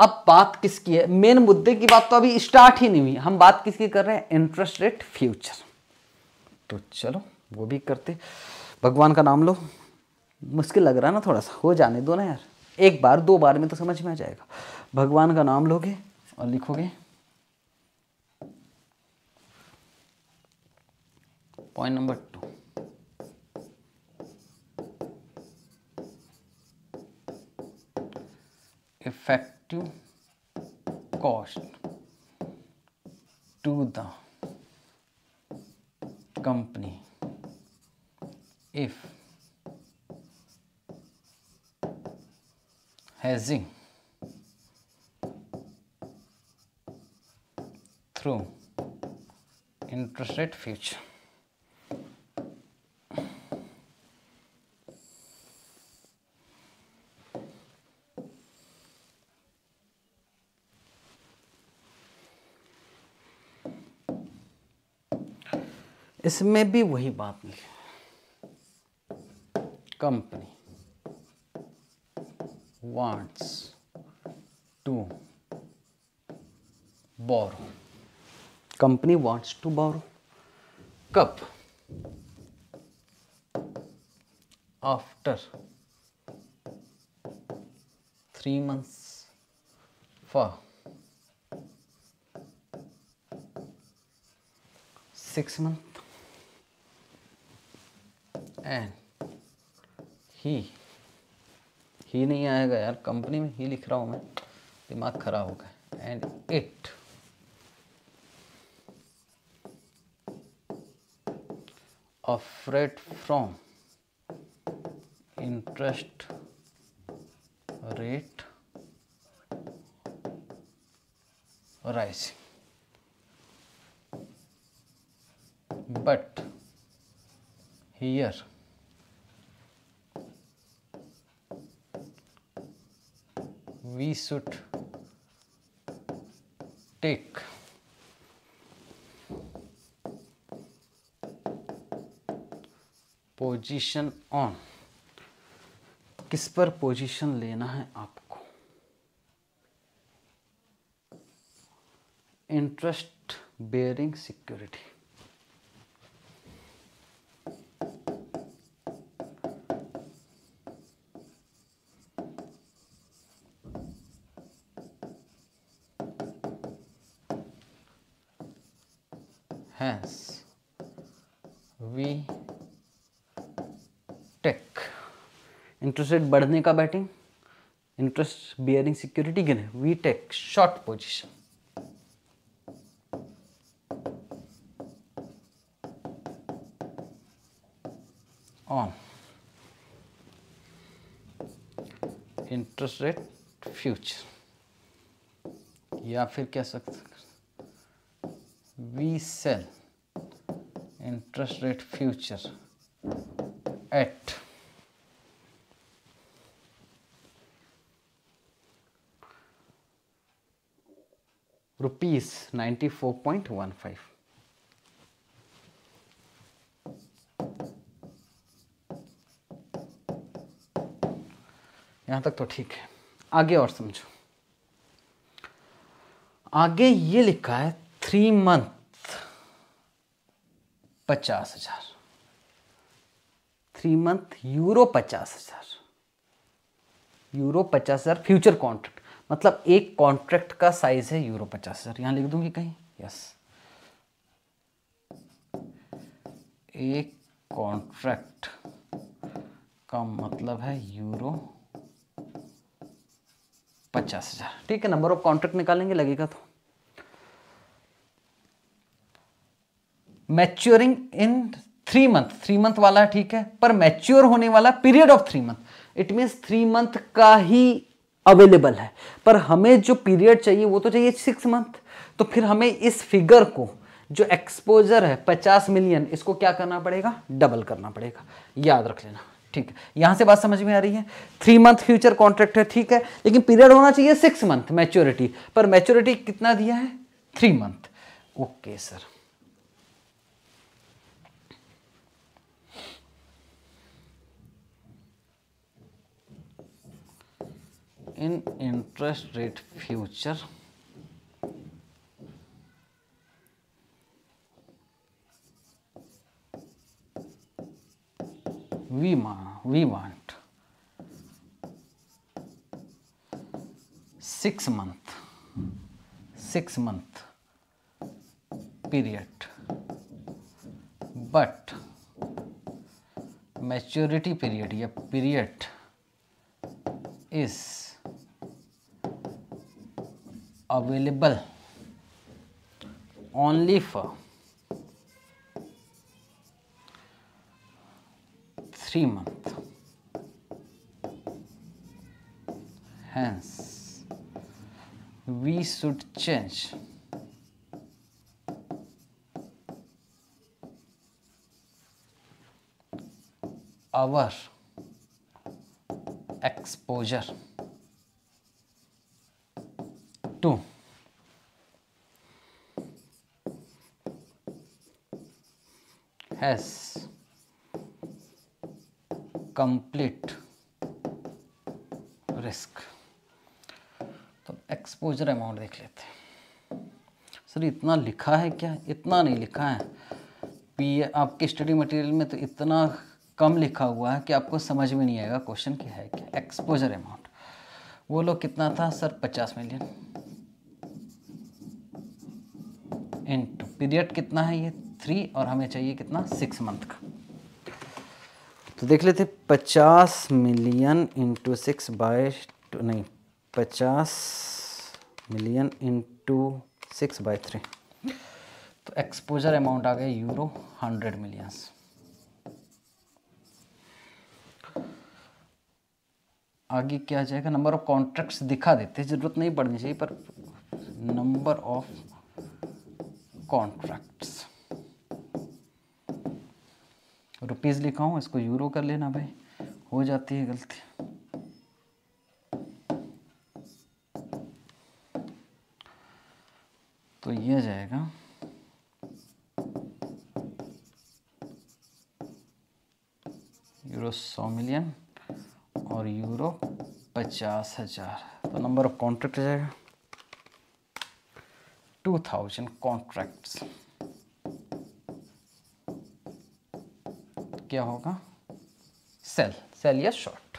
अब बात किसकी है मेन मुद्दे की बात तो अभी स्टार्ट ही नहीं हुई हम बात किसकी कर रहे हैं इंटरेस्ट रेट फ्यूचर तो चलो वो भी करते भगवान का नाम लो मुश्किल लग रहा है ना थोड़ा सा हो जाने दो ना यार एक बार दो बार में तो समझ में आ जाएगा भगवान का नाम लोगे और लिखोगे point number two effective cost to the company if hedging through interested future इसमें भी वही बात लिखी company wants to borrow company wants to borrow cup after 3 months for 6 months and he ही नहीं आएगा यार कंपनी में ही लिख रहा हूँ मैं दिमाग खराब हो गया and it afraid from interest rate rise but here we should take position on किस पर पोजीशन लेना है आपको interest bearing security interest rate बढ़ने का बैटिंग इंटरेस्ट बियरिंग सिक्योरिटी गिने है we take short position on interest rate future या फिर कह सकते we sell interest rate future at four point one five यहां तक तो ठीक है आगे और समझो आगे ये लिखा है थ्री मंथ पचास हजार थ्री मंथ यूरो पचास हजार यूरो पचास हजार फ्यूचर कॉन्ट्रैक्ट मतलब एक कॉन्ट्रैक्ट का साइज है यूरो पचास हज़ार यहां लिख दूंगी कहीं यस एक कॉन्ट्रैक्ट का मतलब है यूरो पचास हज़ार ठीक है नंबर ऑफ कॉन्ट्रैक्ट निकालेंगे लगेगा तो maturing in three month three month वाला ठीक है पर मैच्योर होने वाला period of three month it means three month का ही अवेलेबल है पर हमें जो पीरियड चाहिए वो तो चाहिए सिक्स मंथ तो फिर हमें इस फिगर को जो एक्सपोजर है पचास मिलियन इसको क्या करना पड़ेगा डबल करना पड़ेगा याद रख लेना ठीक है यहाँ से बात समझ में आ रही है थ्री मंथ फ्यूचर कॉन्ट्रैक्ट है ठीक है लेकिन पीरियड होना चाहिए सिक्स मंथ मैच्योरिटी पर मैच्योरिटी कितना दिया है three month okay sir in interest rate future we, ma we want 6 month 6 month period but maturity period a period is available only for 3 months. hence we should change our exposure as complete risk तो exposure amount देख लेते हैं sir इतना लिखा है क्या इतना नहीं लिखा है पी आपके स्टडी मटेरियल में तो इतना कम लिखा हुआ है कि आपको समझ में नहीं आएगा क्वेश्चन क्या है क्या एक्सपोजर अमाउंट वो लोग कितना था सर पचास मिलियन इंटू पीरियड कितना है ये थ्री और हमें चाहिए कितना सिक्स मंथ का तो देख लेते पचास मिलियन इंटू सिक्स बाय नहीं पचास million into six by three तो एक्सपोजर अमाउंट आ गया यूरो हंड्रेड मिलियंस आगे क्या जाएगा नंबर ऑफ कॉन्ट्रैक्ट्स दिखा देते ज़रूरत नहीं पड़नी चाहिए पर नंबर ऑफ कॉन्ट्रैक्ट्स रुपीज़ लिखा हूँ इसको यूरो कर लेना भाई हो जाती है गलती तो ये जाएगा यूरो सौ मिलियन और यूरो पचास हज़ार तो नंबर ऑफ कॉन्ट्रैक्ट जाएगा टू थाउजेंड कॉन्ट्रैक्ट्स क्या होगा सेल सेल या शॉर्ट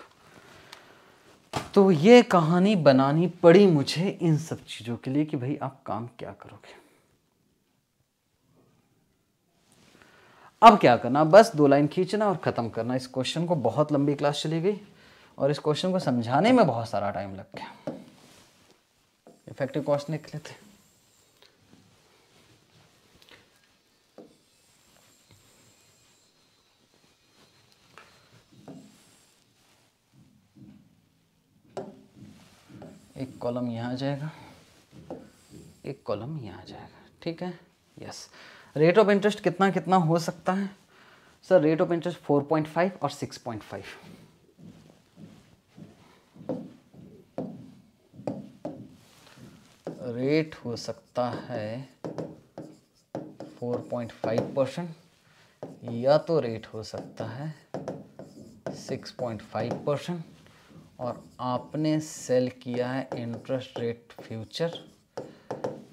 तो ये कहानी बनानी पड़ी मुझे इन सब चीज़ों के लिए कि भाई आप काम क्या करोगे अब क्या करना बस दो लाइन खींचना और ख़त्म करना इस क्वेश्चन को बहुत लंबी क्लास चली गई और इस क्वेश्चन को समझाने में बहुत सारा टाइम लग गया इफेक्टिव कॉस्ट निकले थे एक कॉलम यहाँ आ जाएगा एक कॉलम यहाँ आ जाएगा ठीक है यस रेट ऑफ इंटरेस्ट कितना कितना हो सकता है सर रेट ऑफ इंटरेस्ट 4.5 और 6.5 रेट हो सकता है 4.5 परसेंट या तो रेट हो सकता है 6.5 परसेंट और आपने सेल किया है इंटरेस्ट रेट फ्यूचर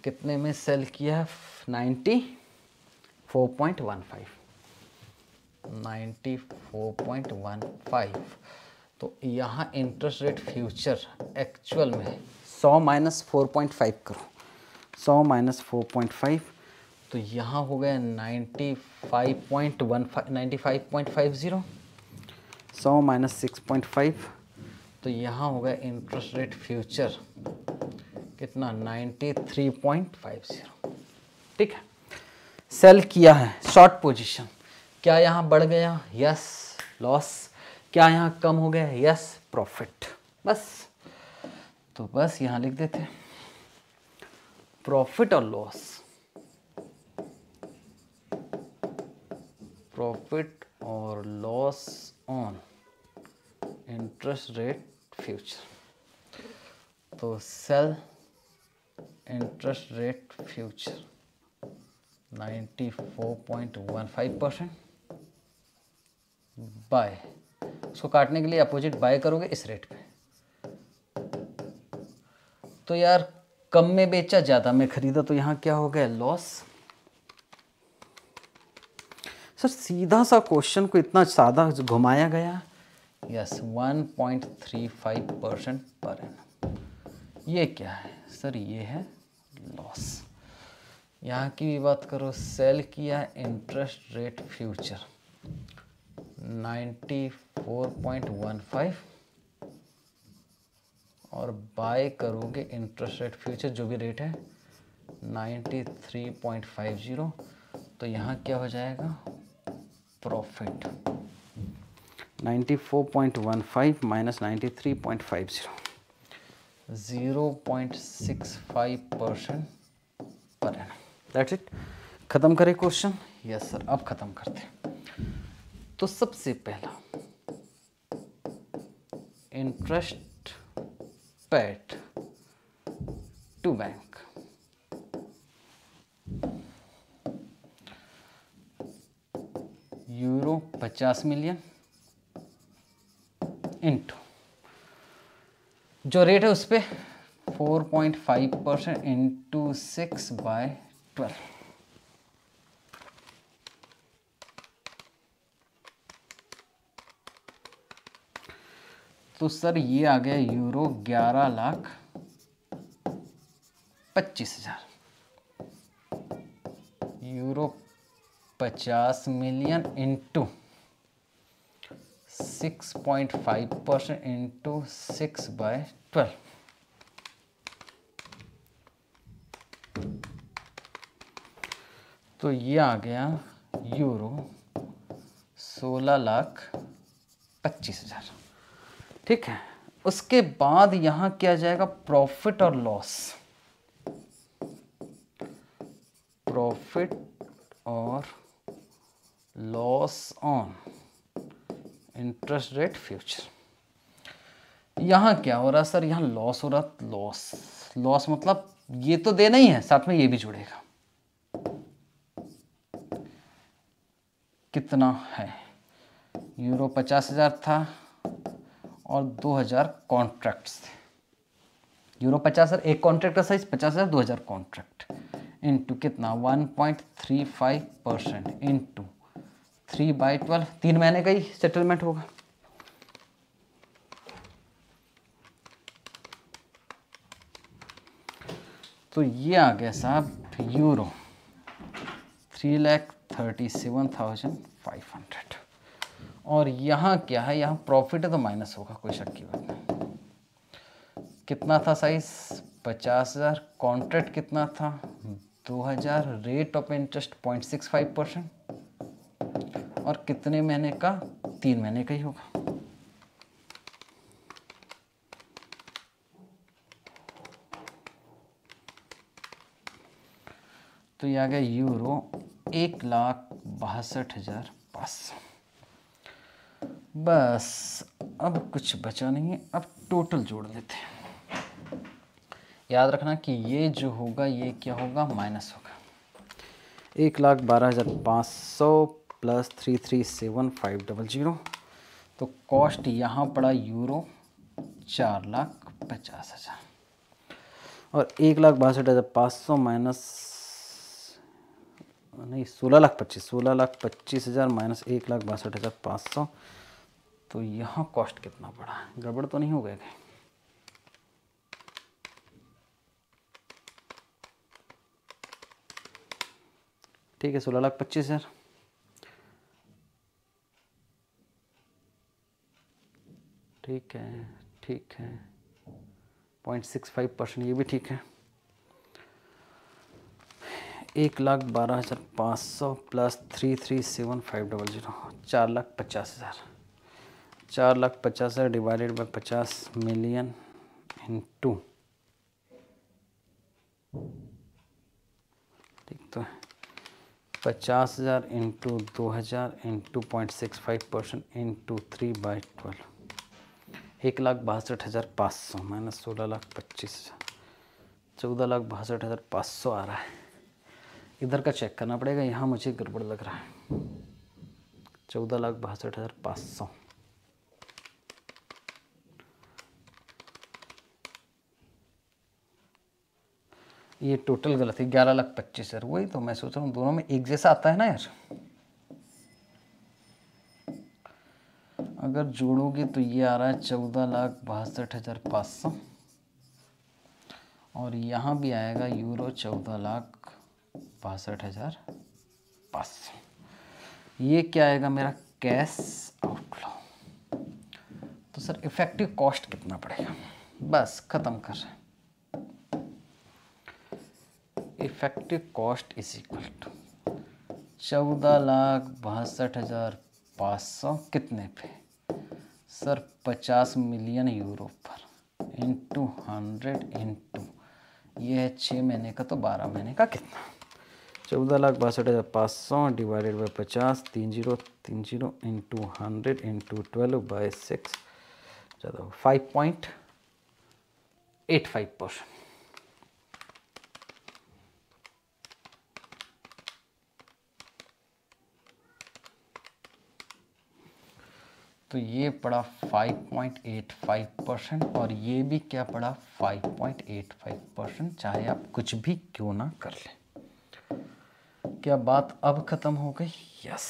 कितने में सेल किया है ninety four point one five ninety four point one five तो यहाँ इंटरेस्ट रेट फ्यूचर एक्चुअल में सौ माइनस फोर पॉइंट फाइव करो सौ माइनस फोर पॉइंट फाइव तो यहाँ हो गया ninety five point one five ninety five point five zero सौ माइनस सिक्स पॉइंट फाइव तो यहाँ गया इंटरेस्ट रेट फ्यूचर कितना 93.50 ठीक है सेल किया है शॉर्ट पोजीशन क्या यहाँ बढ़ गया यस लॉस क्या यहाँ कम हो गया यस प्रॉफिट बस तो बस यहाँ लिख देते प्रॉफिट और लॉस प्रॉफिट और loss on interest rate future तो sell interest rate future 94.15 percent by उसको काटने के लिए अपोजिट बाय करोगे इस रेट पे तो यार कम में बेचा ज़्यादा में खरीदा तो यहां क्या हो गया लॉस सर सीधा सा क्वेश्चन को इतना सादा घुमाया गया यस 1.35 परसेंट पर एन ये क्या है सर ये है लॉस यहाँ की भी बात करो सेल किया इंटरेस्ट रेट फ्यूचर 94.15 और बाय करोगे इंटरेस्ट रेट फ्यूचर जो भी रेट है 93.50 तो यहाँ क्या हो जाएगा प्रॉफिट 94.15 माइनस 93.50 0.65 परसेंट पर है दैट्स इट ख़त्म करें क्वेश्चन यस सर अब ख़त्म करते हैं तो सबसे पहला interest paid to bank euro 50 million into जो रेट है उस पर four point five percent into six by twelve तो सर ये आ गया यूरो ग्यारह लाख पच्चीस हजार यूरो पचास million into six point five percent into six by twelve तो ये आ गया यूरो सोलह लाख पच्चीस हजार ठीक है उसके बाद यहां किया जाएगा प्रॉफिट और लॉस प्रॉफिट और loss on interest rate future यहाँ क्या हो रहा सर यहाँ लॉस हो रहा लॉस लॉस तो मतलब ये तो देना ही है साथ में ये भी जुड़ेगा कितना है यूरो पचास हज़ार था और दो हज़ार कॉन्ट्रैक्ट थे यूरो पचास हज़ार एक कॉन्ट्रैक्ट का साइज पचास हज़ार दो हज़ार कॉन्ट्रैक्ट इंटू कितना one point three five percent into three by twelve तीन महीने का ही सेटलमेंट होगा तो ये आ गया साहब euro three lakh thirty seven thousand five hundred और यहाँ क्या है यहाँ प्रॉफिट है तो माइनस होगा कोई शक की बात नहीं कितना था साइज पचास हज़ार कॉन्ट्रैक्ट कितना था दो हज़ार rate of interest point six five percent और कितने महीने का तीन महीने का ही होगा तो ये आ गया यूरो एक लाख बासठ हजार सौ बस अब कुछ बचा नहीं है अब टोटल जोड़ देते हैं याद रखना कि ये जो होगा ये क्या होगा माइनस होगा एक लाख बारह हज़ार पाँच सौ plus three three seven five double zero तो कॉस्ट यहाँ पड़ा यूरो चार लाख पचास हज़ार और एक लाख बासठ हज़ार पाँच सौ माइनस नहीं सोलह लाख पच्चीस सोलह लाख पच्चीस हज़ार माइनस एक लाख बासठ हज़ार पाँच सौ तो यहाँ कॉस्ट कितना पड़ा गड़बड़ तो नहीं हो गया कहीं ठीक है सोलह लाख पच्चीस हज़ार ठीक है ठीक है पॉइंट सिक्स फाइव परसेंट ये भी ठीक है एक लाख बारह हज़ार पाँच सौ plus three three seven five double zero चार लाख पचास हज़ार चार लाख पचास हज़ार डिवाइडेड बाई पचास मिलियन इन टू ठीक तो है पचास हज़ार इंटू दो हज़ार into point six five percent into three by twelve एक लाख बासठ हज़ार पाँच सौ माइनस सोलह लाख पच्चीस चौदह लाख बासठ हज़ार पाँच सौ आ रहा है इधर का चेक करना पड़ेगा यहाँ मुझे गड़बड़ लग रहा है चौदह लाख बासठ हज़ार पाँच सौ ये टोटल गलत है ग्यारह लाख पच्चीस हज़ार वही तो मैं सोच रहा हूँ दोनों में एक जैसा आता है ना यार अगर जोड़ोगे तो ये आ रहा है चौदह लाख बासठ हज़ार पाँच सौ और यहाँ भी आएगा यूरो चौदह लाख बासठ हज़ार पाँच सौ ये क्या आएगा मेरा कैश आउटफ्लो तो सर इफेक्टिव कॉस्ट कितना पड़ेगा बस ख़त्म कर effective cost is equal to चौदह लाख बासठ हज़ार पाँच सौ कितने पे सर पचास मिलियन यूरो पर इंटू हंड्रेड इंटू ये है छः महीने का तो बारह महीने का कितना चौदह लाख बासठ हज़ार पाँच सौ डिवाइडेड बाई पचास तीन जीरो तीन zero into hundred into twelve by six ज़्यादा five point eight five percent तो ये पड़ा 5.85 परसेंट और ये भी क्या पड़ा 5.85 परसेंट चाहे आप कुछ भी क्यों ना कर लें क्या बात अब ख़त्म हो गई यस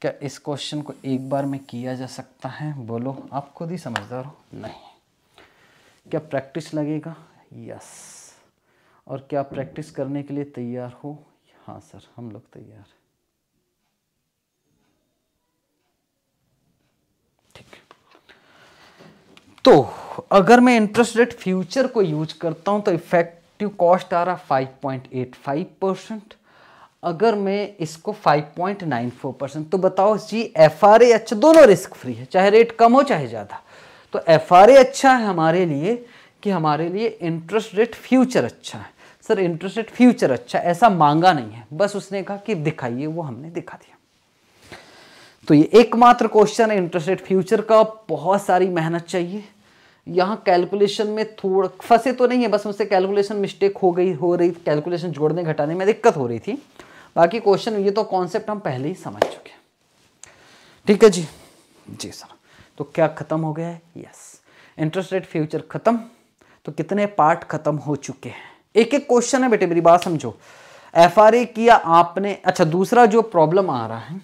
क्या इस क्वेश्चन को एक बार में किया जा सकता है बोलो आप खुद ही समझदार हो नहीं क्या प्रैक्टिस लगेगा यस और क्या प्रैक्टिस करने के लिए तैयार हो हाँ सर हम लोग तैयार हैं तो अगर मैं इंटरेस्ट रेट फ्यूचर को यूज करता हूं तो इफेक्टिव कॉस्ट आ रहा 5.85 परसेंट अगर मैं इसको 5.94 परसेंट तो बताओ जी एफ आर अच्छा दोनों रिस्क फ्री है चाहे रेट कम हो चाहे ज़्यादा तो एफ आर अच्छा है हमारे लिए कि हमारे लिए इंटरेस्ट रेट फ्यूचर अच्छा है सर इंटरेस्ट रेट फ्यूचर अच्छा ऐसा मांगा नहीं है बस उसने कहा कि दिखाइए वो हमने दिखा दिया तो ये एकमात्र क्वेश्चन है इंटरेस्ट रेट फ्यूचर का बहुत सारी मेहनत चाहिए यहाँ कैलकुलेशन में थोड़ा फंसे तो नहीं है बस मुझसे कैलकुलेशन मिस्टेक हो गई हो रही कैलकुलेशन जोड़ने घटाने में दिक्कत हो रही थी बाकी क्वेश्चन ये तो कॉन्सेप्ट हम पहले ही समझ चुके हैं ठीक है जी जी सर तो क्या ख़त्म हो गया है यस इंटरेस्ट रेट फ्यूचर ख़त्म तो कितने पार्ट ख़त्म हो चुके हैं एक एक क्वेश्चन है बेटे मेरी बात समझो एफ किया आपने अच्छा दूसरा जो प्रॉब्लम आ रहा है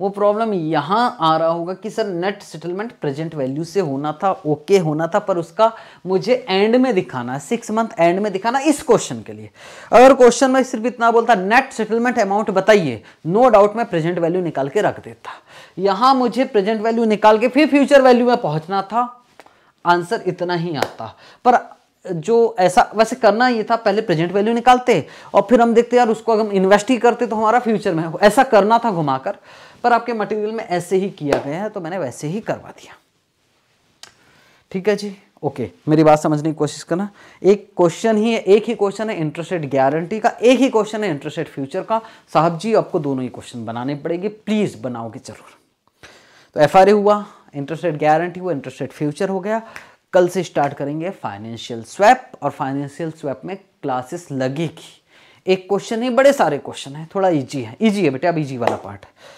वो प्रॉब्लम यहाँ आ रहा होगा कि sir net settlement present value से होना था ओके okay होना था पर उसका मुझे एंड में दिखाना है सिक्स मंथ एंड में दिखाना इस क्वेश्चन के लिए अगर क्वेश्चन में सिर्फ इतना बोलता नेट सेटलमेंट अमाउंट बताइए नो डाउट मैं प्रेजेंट वैल्यू निकाल के रख देता यहाँ मुझे प्रेजेंट वैल्यू निकाल के फिर फ्यूचर वैल्यू में पहुँचना था आंसर इतना ही आता पर जो ऐसा वैसे करना ये था पहले प्रेजेंट वैल्यू निकालते और फिर हम देखते यार उसको अगर हम इन्वेस्ट ही करते तो हमारा फ्यूचर में ऐसा करना था घुमाकर पर आपके मटेरियल में ऐसे ही किया गया है तो मैंने वैसे ही करवा दिया ठीक है जी ओके मेरी बात समझने की कोशिश करना एक क्वेश्चन ही है एक ही क्वेश्चन है इंटरेस्टेड गारंटी का एक ही क्वेश्चन है इंटरेस्टेड फ्यूचर का साहब जी आपको दोनों ही क्वेश्चन बनाने पड़ेंगे प्लीज़ बनाओगे जरूर तो एफ हुआ इंटरेस्टेड गारंटी हुआ इंटरेस्टेड फ्यूचर हो गया कल से स्टार्ट करेंगे फाइनेंशियल स्वैप और फाइनेंशियल स्वैप में क्लासेस लगेगी एक क्वेश्चन ही बड़े सारे क्वेश्चन है थोड़ा इजी है इजी है बेटा अब इजी वाला पार्ट है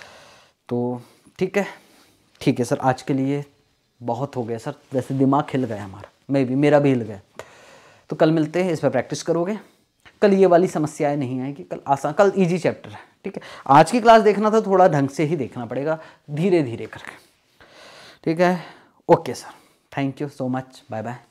तो ठीक है ठीक है सर आज के लिए बहुत हो गया सर वैसे दिमाग हिल गया हमारा मे भी मेरा भी हिल गया तो कल मिलते हैं इस पर प्रैक्टिस करोगे कल ये वाली समस्याएं नहीं आएगी कल आसान कल इजी चैप्टर है ठीक है आज की क्लास देखना था थोड़ा ढंग से ही देखना पड़ेगा धीरे धीरे करके ठीक है okay sir thank you so much bye bye